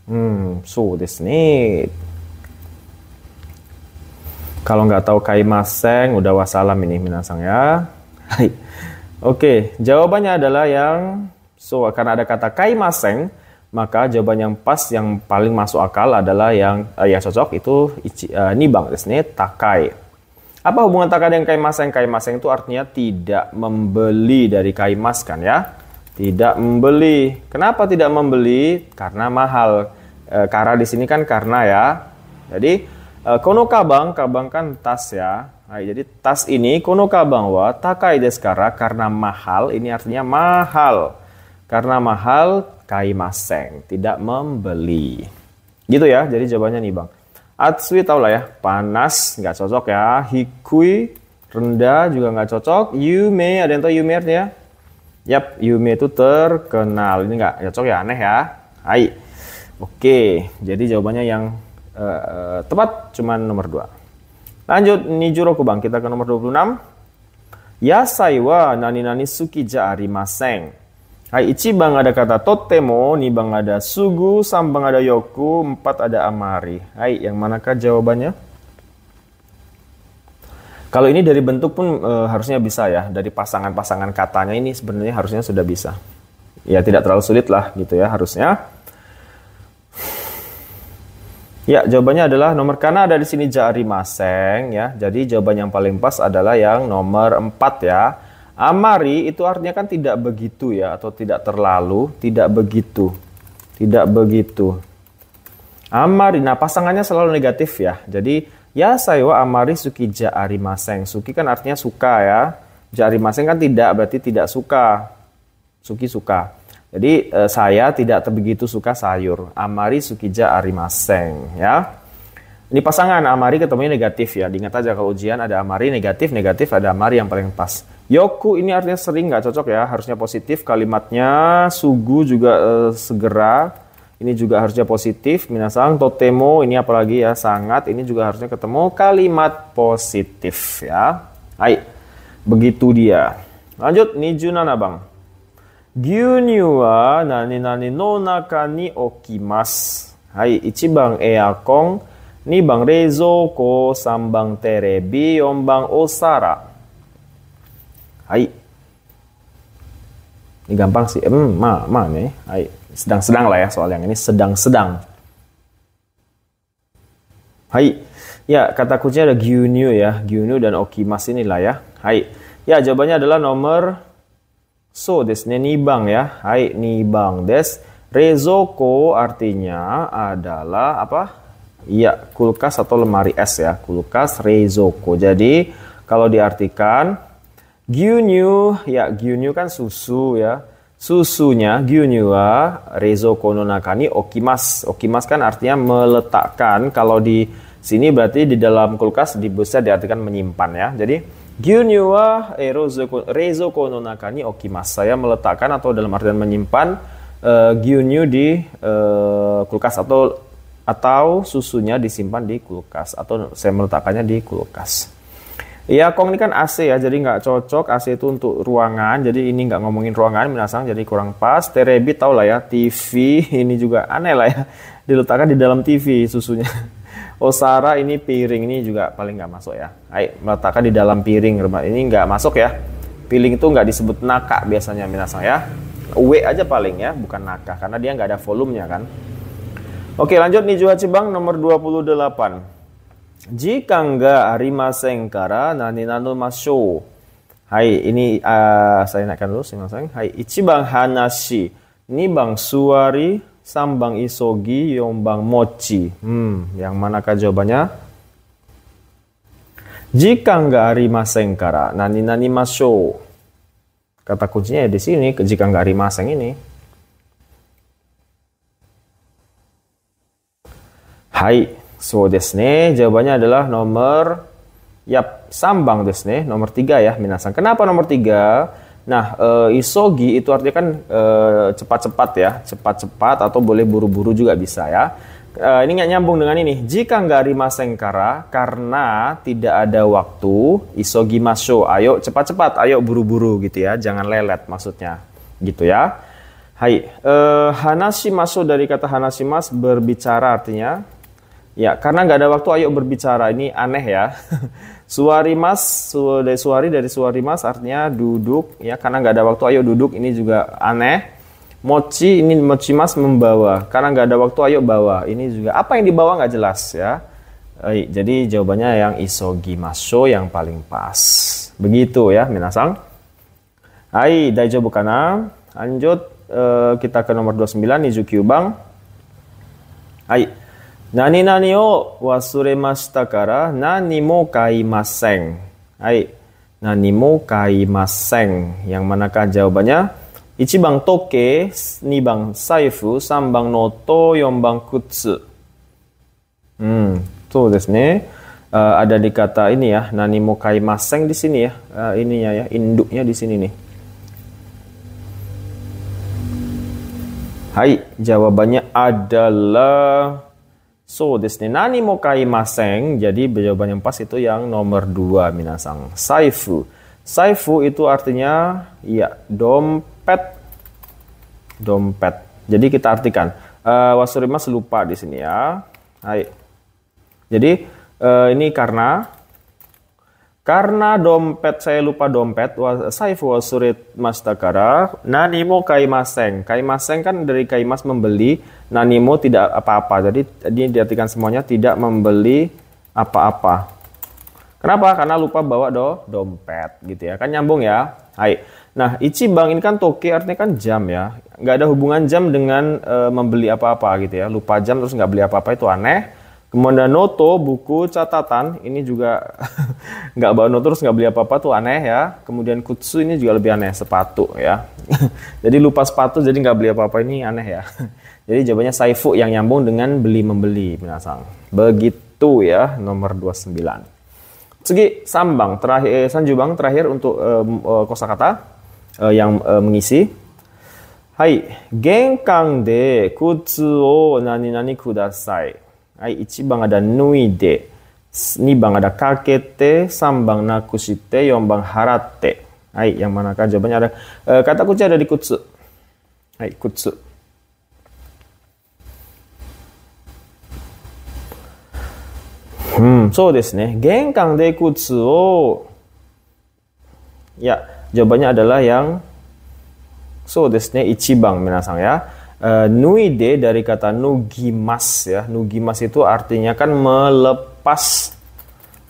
Hmm, so this need. Kalau nggak tahu maseng, udah wasalam ini minasang ya. [laughs] Hai. Oke, jawabannya adalah yang so karena ada kata kai maseng, maka jawaban yang pas yang paling masuk akal adalah yang uh, yang cocok itu ichi, uh, nibang desne takai. Apa hubungan takai dengan kai maseng? Kai maseng itu artinya tidak membeli dari kai mas kan ya. Tidak membeli. Kenapa tidak membeli? Karena mahal. Eh, e, karena di sini kan karena ya. Jadi e, kono kabang, kabang kan tas ya Hai, jadi tas ini konokabangwa takai deskara karena mahal, ini artinya mahal. Karena mahal, kai maseng tidak membeli. Gitu ya, jadi jawabannya nih bang. Atsui tau lah ya, panas nggak cocok ya. Hikui rendah juga nggak cocok. Yume, ada yang tau yume artinya? Yap, yume itu terkenal. Ini nggak cocok ya, aneh ya. Hai. Oke, jadi jawabannya yang uh, tepat cuman nomor 2. Lanjut Nijuro Kubang, kita ke nomor 26. ya wa nani nani suki jaari maseng. Hai bang ada kata totemo, ni bang ada sugu, sambang ada yoku, empat ada amari. Hai, yang manakah jawabannya? Kalau ini dari bentuk pun e, harusnya bisa ya, dari pasangan-pasangan katanya ini sebenarnya harusnya sudah bisa. Ya tidak terlalu sulit lah gitu ya harusnya. Ya, jawabannya adalah nomor karena ada di sini jari maseng ya. Jadi jawaban yang paling pas adalah yang nomor 4 ya. Amari itu artinya kan tidak begitu ya atau tidak terlalu, tidak begitu. Tidak begitu. Amari, nah pasangannya selalu negatif ya. Jadi ya saya amari suki jari maseng. Suki kan artinya suka ya. Jari maseng kan tidak berarti tidak suka. Suki suka. Jadi eh, saya tidak begitu suka sayur. Amari sukija arimaseng ya. Ini pasangan amari ketemunya negatif ya. Diingat aja kalau ujian ada amari negatif, negatif ada amari yang paling pas. Yoku ini artinya sering nggak cocok ya. Harusnya positif kalimatnya. Sugu juga eh, segera. Ini juga harusnya positif. Minasang totemo ini apalagi ya sangat. Ini juga harusnya ketemu kalimat positif ya. Hai, begitu dia. Lanjut, Nijuna Nabang nani nani, Hai, 牛乳は何々の中に置きます。はい、1番エアコン、2番冷蔵庫、3番テレビ、4番お皿。はい。Ini gampang sih. Hmm, ma, ma nih. Hai, sedang-sedang lah ya soal yang ini sedang-sedang. Hai. Ya, kata kuncinya ada Gyunyu ya. Gyunyu dan Okimas inilah ya. Hai. Ya, jawabannya adalah nomor So desu ne bang ya. Hai bang des. Rezoko artinya adalah apa? Iya, kulkas atau lemari es ya. Kulkas rezoko. Jadi kalau diartikan gyunyu ya gyunyu kan susu ya. Susunya gyunyu wa ah, rezoko no ni okimas. Okimas kan artinya meletakkan kalau di sini berarti di dalam kulkas di bisa diartikan menyimpan ya. Jadi Gyunyu wa eh, reizoko no naka ni okimasu. Saya meletakkan atau dalam artian menyimpan uh, gyunyu di uh, kulkas atau atau susunya disimpan di kulkas atau saya meletakkannya di kulkas. Ya, kong ini kan AC ya, jadi nggak cocok. AC itu untuk ruangan, jadi ini nggak ngomongin ruangan, minasang jadi kurang pas. Terebi tau lah ya, TV [laughs] ini juga aneh lah ya, diletakkan di dalam TV susunya. Osara oh, ini piring ini juga paling nggak masuk ya. Ayo meletakkan di dalam piring rumah ini nggak masuk ya. Piring itu nggak disebut naka biasanya minasang ya. W aja paling ya, bukan naka karena dia nggak ada volumenya kan. Oke lanjut nih juga Cibang nomor 28. Jika nggak arima sengkara nani nanu masyo. Hai, ini uh, saya naikkan dulu, sih Hai, ichibang hanashi. Ini bang suari sambang isogi, yombang mochi. Hmm, yang manakah jawabannya? Jika nggak arimasen kara, nani nani masyo. Kata kuncinya ya di sini, jika nggak arimasen ini. Hai, so desu Jawabannya adalah nomor Yap, sambang desu ne. Nomor tiga ya, minasan. Kenapa nomor tiga? Nah, e, isogi itu artinya kan eh, cepat-cepat ya, cepat-cepat atau boleh buru-buru juga bisa ya. E, ini nggak nyambung dengan ini. Jika nggak rima sengkara karena tidak ada waktu, isogi masuk. Ayo cepat-cepat, ayo buru-buru gitu ya. Jangan lelet maksudnya, gitu ya. Hai, e, hanashi masuk dari kata mas berbicara artinya Ya, karena nggak ada waktu, ayo berbicara. Ini aneh ya. [laughs] Suari su dari suari dari Suari Mas, artinya duduk. Ya, karena nggak ada waktu, ayo duduk. Ini juga aneh. Mochi, ini mochi mas membawa. Karena nggak ada waktu, ayo bawa. Ini juga apa yang dibawa nggak jelas ya. jadi jawabannya yang isogi Maso yang paling pas. Begitu ya, minasang. Hai, daijo bukana. Lanjut, eh, kita ke nomor 29, Nizukyubang. Ubang. Nani nani nani nani o Hai 何々を忘れましたから何も買いません。はい。何も買いません. Yang manakah jawabannya? bang toke, ni bang saifu, sambang noto, bang kutsu. Hmm, tuh desu ne. Uh, ada di kata ini ya, nani mo kai maseng di sini ya. Uh, eh, ininya ya, induknya di sini nih. Hai, jawabannya adalah So desu ni nani mo kaimasen. Jadi jawaban yang pas itu yang nomor dua minasang. Saifu. Saifu itu artinya ya dompet. Dompet. Jadi kita artikan. Uh, eh, wasurimas lupa di sini ya. Hai. Jadi uh, ini karena karena dompet saya lupa dompet, saya saifu surit mas takara, nanimo kaimaseng. Kaimaseng kan dari kaimas membeli, nanimo tidak apa-apa. Jadi ini diartikan semuanya tidak membeli apa-apa. Kenapa? Karena lupa bawa do dompet gitu ya. Kan nyambung ya. Hai. Nah, bang ini kan toke artinya kan jam ya. Gak ada hubungan jam dengan e, membeli apa-apa gitu ya. Lupa jam terus nggak beli apa-apa itu aneh. Kemudian noto buku catatan ini juga [laughs] nggak bawa noto terus nggak beli apa apa tuh aneh ya. Kemudian kutsu ini juga lebih aneh sepatu ya. [laughs] jadi lupa sepatu jadi nggak beli apa apa ini aneh ya. [laughs] jadi jawabannya saifu yang nyambung dengan beli membeli minasang. Begitu ya nomor 29. Segi sambang terakhir eh, sanjubang terakhir untuk eh, kosakata eh, yang eh, mengisi kudasai. はい、1番が脱いで、二番がかけて、三番なくして、四番払って。はい、山中、ジョバニャアル。肩口はツ。はい、靴。うん、そうですね。玄関でツを、いや、ジョバニアラはやん。そうですね、一番、皆さんや uh, eh, nuide dari kata nugimas ya. Nugimas itu artinya kan melepas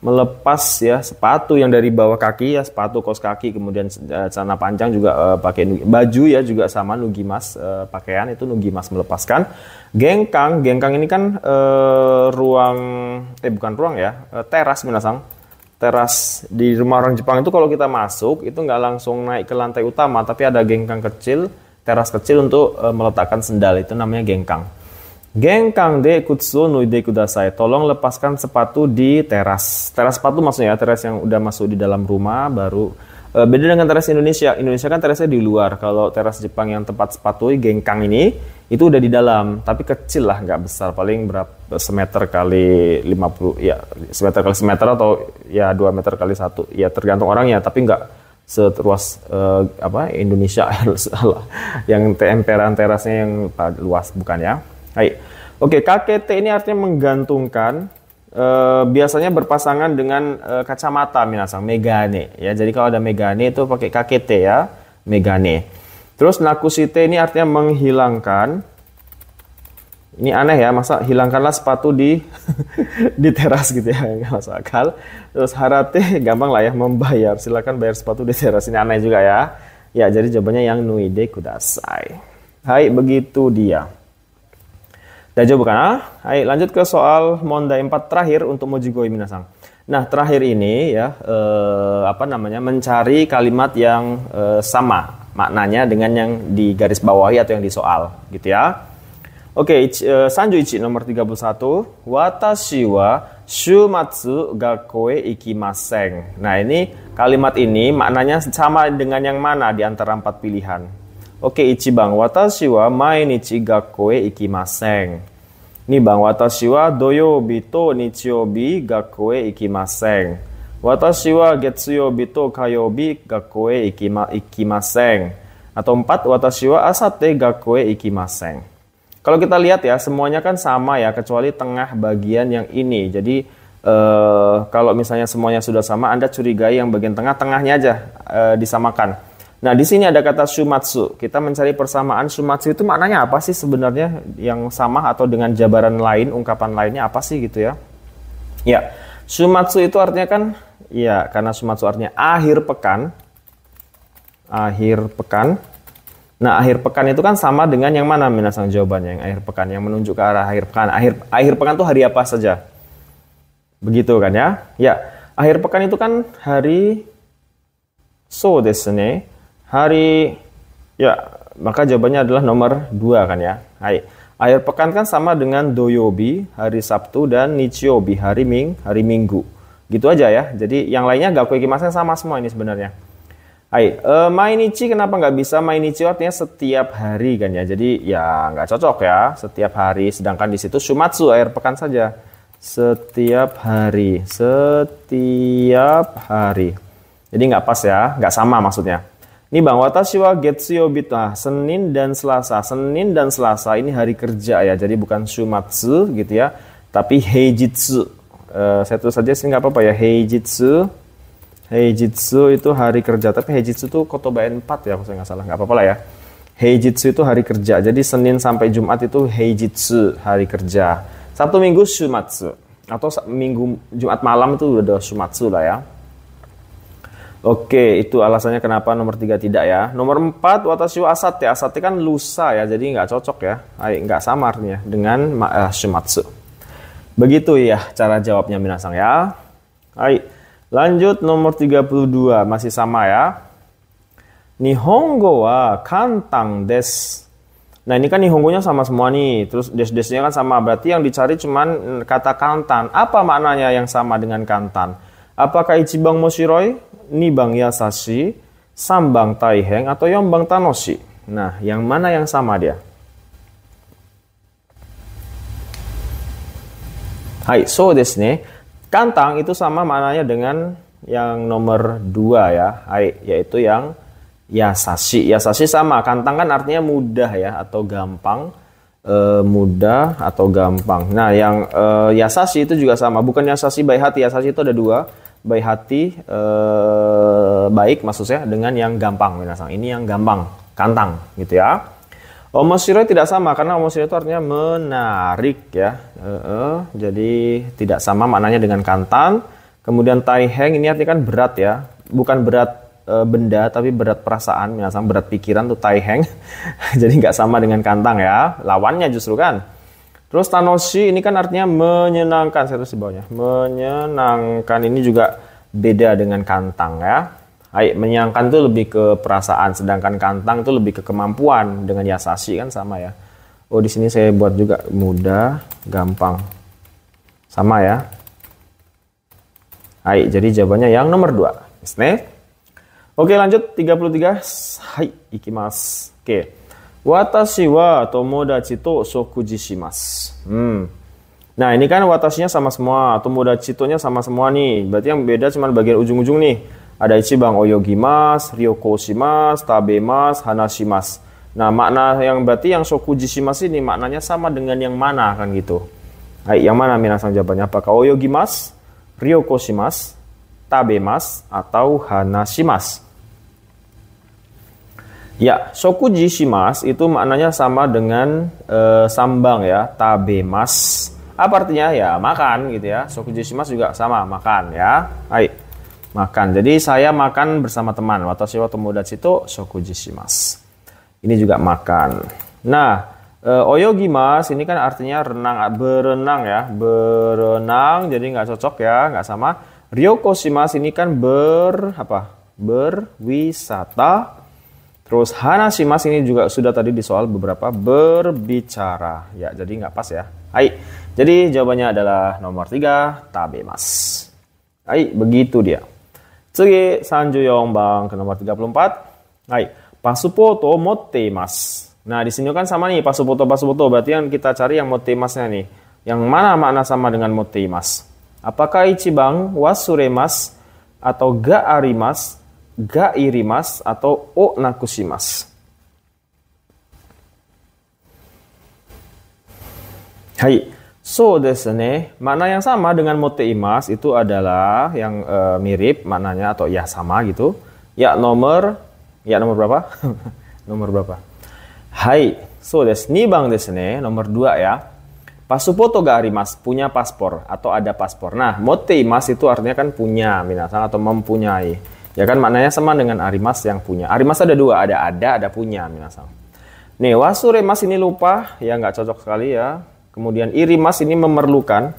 melepas ya sepatu yang dari bawah kaki ya sepatu kos kaki kemudian uh, celana panjang juga uh, pakai nugi, baju ya juga sama nugimas uh, pakaian itu nugimas melepaskan gengkang gengkang ini kan uh, ruang eh bukan ruang ya uh, teras minasang teras di rumah orang Jepang itu kalau kita masuk itu nggak langsung naik ke lantai utama tapi ada gengkang kecil teras kecil untuk uh, meletakkan sendal itu namanya gengkang. Gengkang de kutsu nui de kudasai. Tolong lepaskan sepatu di teras. Teras sepatu maksudnya ya, teras yang udah masuk di dalam rumah baru. uh, beda dengan teras Indonesia. Indonesia kan terasnya di luar. Kalau teras Jepang yang tempat sepatu gengkang ini itu udah di dalam, tapi kecil lah, nggak besar. Paling berapa semeter kali 50 ya, semeter kali semeter atau ya 2 meter kali satu. Ya tergantung orang ya. tapi nggak seluas uh, apa Indonesia [laughs] yang temperan terasnya yang luas bukan ya. Hai. Oke, KKT ini artinya menggantungkan uh, biasanya berpasangan dengan uh, kacamata minasang megane ya. Jadi kalau ada megane itu pakai KKT ya, megane. Terus nakusite ini artinya menghilangkan ini aneh ya masa hilangkanlah sepatu di [laughs] di teras gitu ya nggak masuk akal terus harate [laughs] gampang lah ya membayar silakan bayar sepatu di teras ini aneh juga ya ya jadi jawabannya yang nuide kudasai hai begitu dia Dajo bukan ah hai lanjut ke soal monda 4 terakhir untuk mojigoi minasang nah terakhir ini ya eh, apa namanya mencari kalimat yang eh, sama maknanya dengan yang di garis bawahi atau yang di soal gitu ya Oke, okay, uh, eh, Sanjuichi nomor 31. Watashi wa shumatsu gakoe ikimaseng. Nah, ini kalimat ini maknanya sama dengan yang mana di antara empat pilihan? Oke, okay, Ichi Bang. Watashi wa mainichi gakoe ikimaseng. Ini Bang, watashi wa doyobi to nichiyobi gakoe ikimaseng. Watashi wa getsuyobi to kayobi gakoe ikima, ikimasen. Atau empat, watashi wa asate gakoe ikimaseng. Kalau kita lihat ya, semuanya kan sama ya, kecuali tengah bagian yang ini. Jadi eh, kalau misalnya semuanya sudah sama, Anda curigai yang bagian tengah, tengahnya aja eh, disamakan. Nah, di sini ada kata sumatsu. Kita mencari persamaan sumatsu itu maknanya apa sih sebenarnya yang sama atau dengan jabaran lain, ungkapan lainnya apa sih gitu ya? Ya, sumatsu itu artinya kan ya karena sumatsu artinya akhir pekan. Akhir pekan. Nah, akhir pekan itu kan sama dengan yang mana minasang jawabannya yang akhir pekan yang menunjuk ke arah akhir pekan. Akhir akhir pekan itu hari apa saja? Begitu kan ya? Ya, akhir pekan itu kan hari so desene, Hari ya, maka jawabannya adalah nomor dua kan ya. Hai. Akhir pekan kan sama dengan doyobi, hari Sabtu dan nichiobi, hari Ming, hari Minggu. Gitu aja ya. Jadi yang lainnya gak kimasnya sama semua ini sebenarnya. Hai, uh, mainichi kenapa nggak bisa? Mainichi artinya setiap hari kan ya. Jadi ya nggak cocok ya setiap hari. Sedangkan di situ sumatsu air pekan saja. Setiap hari, setiap hari. Jadi nggak pas ya, nggak sama maksudnya. Ini bang Watashiwa Getsuyo Bita, Senin dan Selasa. Senin dan Selasa ini hari kerja ya, jadi bukan sumatsu gitu ya, tapi heijitsu. Uh, saya tulis saja sih nggak apa-apa ya, heijitsu Heijitsu itu hari kerja, tapi Heijitsu itu Kotoba 4 ya, kalau saya nggak salah, nggak apa-apa lah ya. Heijitsu itu hari kerja, jadi Senin sampai Jumat itu Heijitsu, hari kerja. Sabtu Minggu Shumatsu, atau Minggu Jumat malam itu udah Shumatsu lah ya. Oke, itu alasannya kenapa nomor tiga tidak ya. Nomor 4, wa Asate. Asate kan lusa ya, jadi nggak cocok ya. Nggak samarnya dengan eh, Shumatsu. Begitu ya cara jawabnya Minasang ya. Hai. Lanjut nomor 32 masih sama ya. Nihongo wa kantang des. Nah ini kan nihongonya sama semua nih, terus des-desnya kan sama. Berarti yang dicari cuman kata kantan. Apa maknanya yang sama dengan kantan? Apakah ichibang moshiroi, nibang yasashi, sambang taiheng, atau yombang tanoshi? Nah, yang mana yang sama dia? Hai, so desu ne. Kantang itu sama maknanya dengan yang nomor dua ya, hai, yaitu yang yasasi. Yasasi sama, kantang kan artinya mudah ya atau gampang. E, mudah atau gampang. Nah, yang e, yasashi itu juga sama. Bukan yasashi baik hati, Yasasi itu ada dua. Baik hati, e, baik maksudnya dengan yang gampang. Ini yang gampang, kantang gitu ya. Omoshiroi tidak sama karena omoshiroi itu artinya menarik ya. E -e, jadi tidak sama maknanya dengan kantan. Kemudian taiheng ini artinya kan berat ya. Bukan berat e, benda tapi berat perasaan, misalnya berat pikiran tuh taiheng. [laughs] jadi nggak sama dengan kantang ya. Lawannya justru kan. Terus tanoshi ini kan artinya menyenangkan. Saya terus di bawahnya. Menyenangkan ini juga beda dengan kantang ya menyangkan tuh lebih ke perasaan, sedangkan kantang tuh lebih ke kemampuan dengan yasashi kan sama ya. Oh di sini saya buat juga mudah, gampang, sama ya. Hai, jadi jawabannya yang nomor dua. Isne. Oke lanjut 33. Hai, ikimas. Oke. Watashi wa tomodachi to shokuji Hmm. Nah, ini kan watashinya sama semua, tomodachi to-nya sama semua nih. Berarti yang beda cuma bagian ujung-ujung nih. Ada isi Ichiban Oyogimas, Ryokoshimas, Tabemas, Hanashimas. Nah, makna yang berarti yang Sokujishimas ini maknanya sama dengan yang mana kan gitu. Hai, yang mana minasang jawabannya? Apakah Oyogimas, Ryokoshimas, Tabemas, atau Hanashimas? Ya, Shokujishimas itu maknanya sama dengan e, sambang ya, Tabemas. Apa artinya? Ya, makan gitu ya. Shokujishimas juga sama, makan ya. Hai makan. Jadi saya makan bersama teman. Watashi wa tomodachi to shokuji Ini juga makan. Nah, eh, oyogi mas ini kan artinya renang ah, berenang ya, berenang jadi nggak cocok ya, nggak sama. Ryoko shimas ini kan ber apa? berwisata. Terus Hanashimas ini juga sudah tadi di soal beberapa berbicara. Ya, jadi nggak pas ya. Hai. Jadi jawabannya adalah nomor 3, mas. Hai, begitu dia. 次、34番 ke nomor 34. Hai, pasupoto mas. Nah, di sini kan sama nih pasupoto pasupoto. Berarti yang kita cari yang masnya nih. Yang mana makna sama dengan mas? Apakah wasure wasuremas atau ga arimas, ga irimas atau o nakushimas? Hai, So ne. makna yang sama dengan mote imas itu adalah yang uh, mirip maknanya atau ya sama gitu. Ya nomor ya nomor berapa? [laughs] nomor berapa? Hai, so des ni bang ne, nomor dua ya. Pasupoto ga arimas, punya paspor atau ada paspor. Nah, mote imas itu artinya kan punya minasan atau mempunyai. Ya kan maknanya sama dengan arimas yang punya. Arimas ada dua, ada ada, ada punya minasan. Nih, wasure mas ini lupa, ya nggak cocok sekali ya. Kemudian iri mas ini memerlukan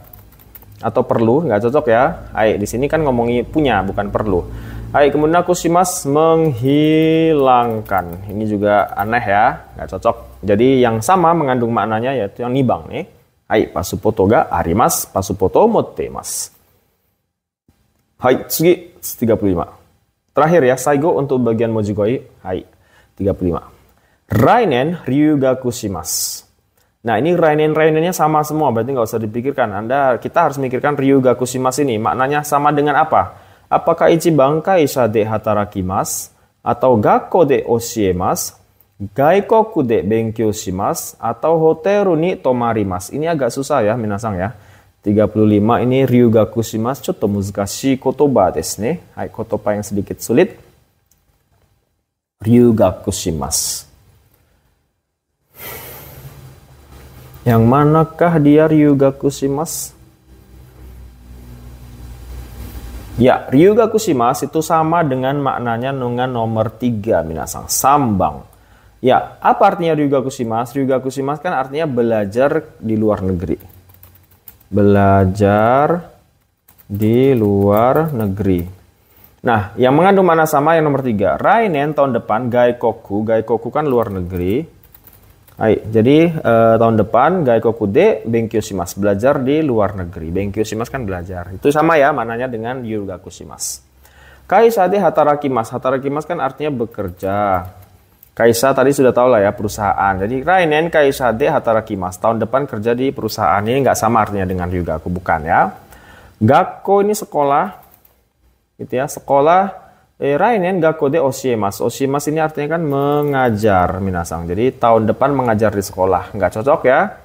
atau perlu, nggak cocok ya. Aik di sini kan ngomongi punya, bukan perlu. Aik kemudian aku si mas menghilangkan. Ini juga aneh ya, nggak cocok. Jadi yang sama mengandung maknanya yaitu yang nibang nih. Aik pasupoto ga arimas, pasupoto mas. Hai, sugi 35. Terakhir ya, saigo untuk bagian mojigoi. Hai, 35. Rainen ryugaku shimasu. Nah ini rainin reinennya sama semua, berarti nggak usah dipikirkan. Anda kita harus mikirkan Ryuga Kusimas ini, maknanya sama dengan apa? Apakah Ichibankai Sade Hatarakimas? Atau Gakko de Oshiemas? Gaikoku de Benkyo Shimas? Atau Hoteru ni Tomarimas? Ini agak susah ya, minasang ya. 35 ini Ryuga Kusimas cotto muzukashi kotoba desu ne. Hai, kotoba yang sedikit sulit. Ryuga Kushimas. Yang manakah dia Ryuga simas? Ya, Ryuga simas itu sama dengan maknanya nungan nomor 3 minasang, sambang. Ya, apa artinya Ryuga simas? Ryuga simas kan artinya belajar di luar negeri. Belajar di luar negeri. Nah, yang mengandung mana sama yang nomor tiga? Rainen tahun depan Gaikoku, Gaikoku kan luar negeri. Hai, jadi eh, tahun depan Gaiko Kude Bengkyo Shimas belajar di luar negeri. Bengkyo Shimas kan belajar. Itu sama ya mananya dengan Yurugaku Shimas. Kaisa de Hataraki Mas. Hataraki Mas kan artinya bekerja. Kaisa tadi sudah tahu lah ya perusahaan. Jadi Rainen Kaisa de Hataraki Mas. Tahun depan kerja di perusahaan. Ini nggak sama artinya dengan Yurugaku bukan ya. Gakko ini sekolah. Gitu ya, sekolah Eh, Rainen Rainen Gakode Oshimas. Oshimas ini artinya kan mengajar, Minasang. Jadi tahun depan mengajar di sekolah. Nggak cocok ya.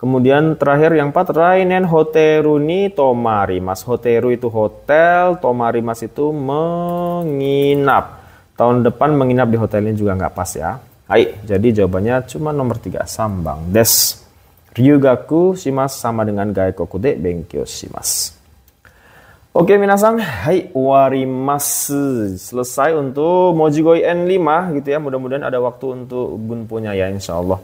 Kemudian terakhir yang empat, Rainen Hoteruni mas Hoteru itu hotel, Tomari mas itu menginap. Tahun depan menginap di hotel ini juga nggak pas ya. Hai, jadi jawabannya cuma nomor tiga, sambang. Des. Ryugaku Shimas sama dengan Gaikokude Benkyo Shimasu. Oke minasang, hai warimasu. Selesai untuk Mojigoi N5 gitu ya. Mudah-mudahan ada waktu untuk punya ya Insyaallah.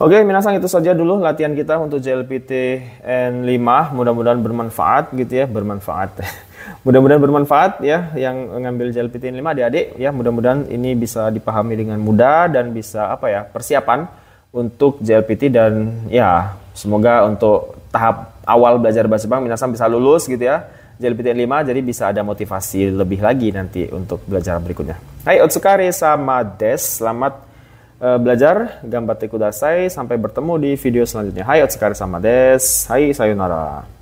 Oke minasang itu saja dulu latihan kita untuk JLPT N5. Mudah-mudahan bermanfaat gitu ya, bermanfaat. [laughs] mudah-mudahan bermanfaat ya yang ngambil JLPT N5 adik-adik ya. Mudah-mudahan ini bisa dipahami dengan mudah dan bisa apa ya, persiapan untuk JLPT dan ya semoga untuk tahap awal belajar bahasa Jepang minasang bisa lulus gitu ya jadi PTN 5 jadi bisa ada motivasi lebih lagi nanti untuk belajar berikutnya. Hai Otsukari sama Des, selamat uh, belajar Gambate dasai sampai bertemu di video selanjutnya. Hai Otsukari sama Des, hai sayonara.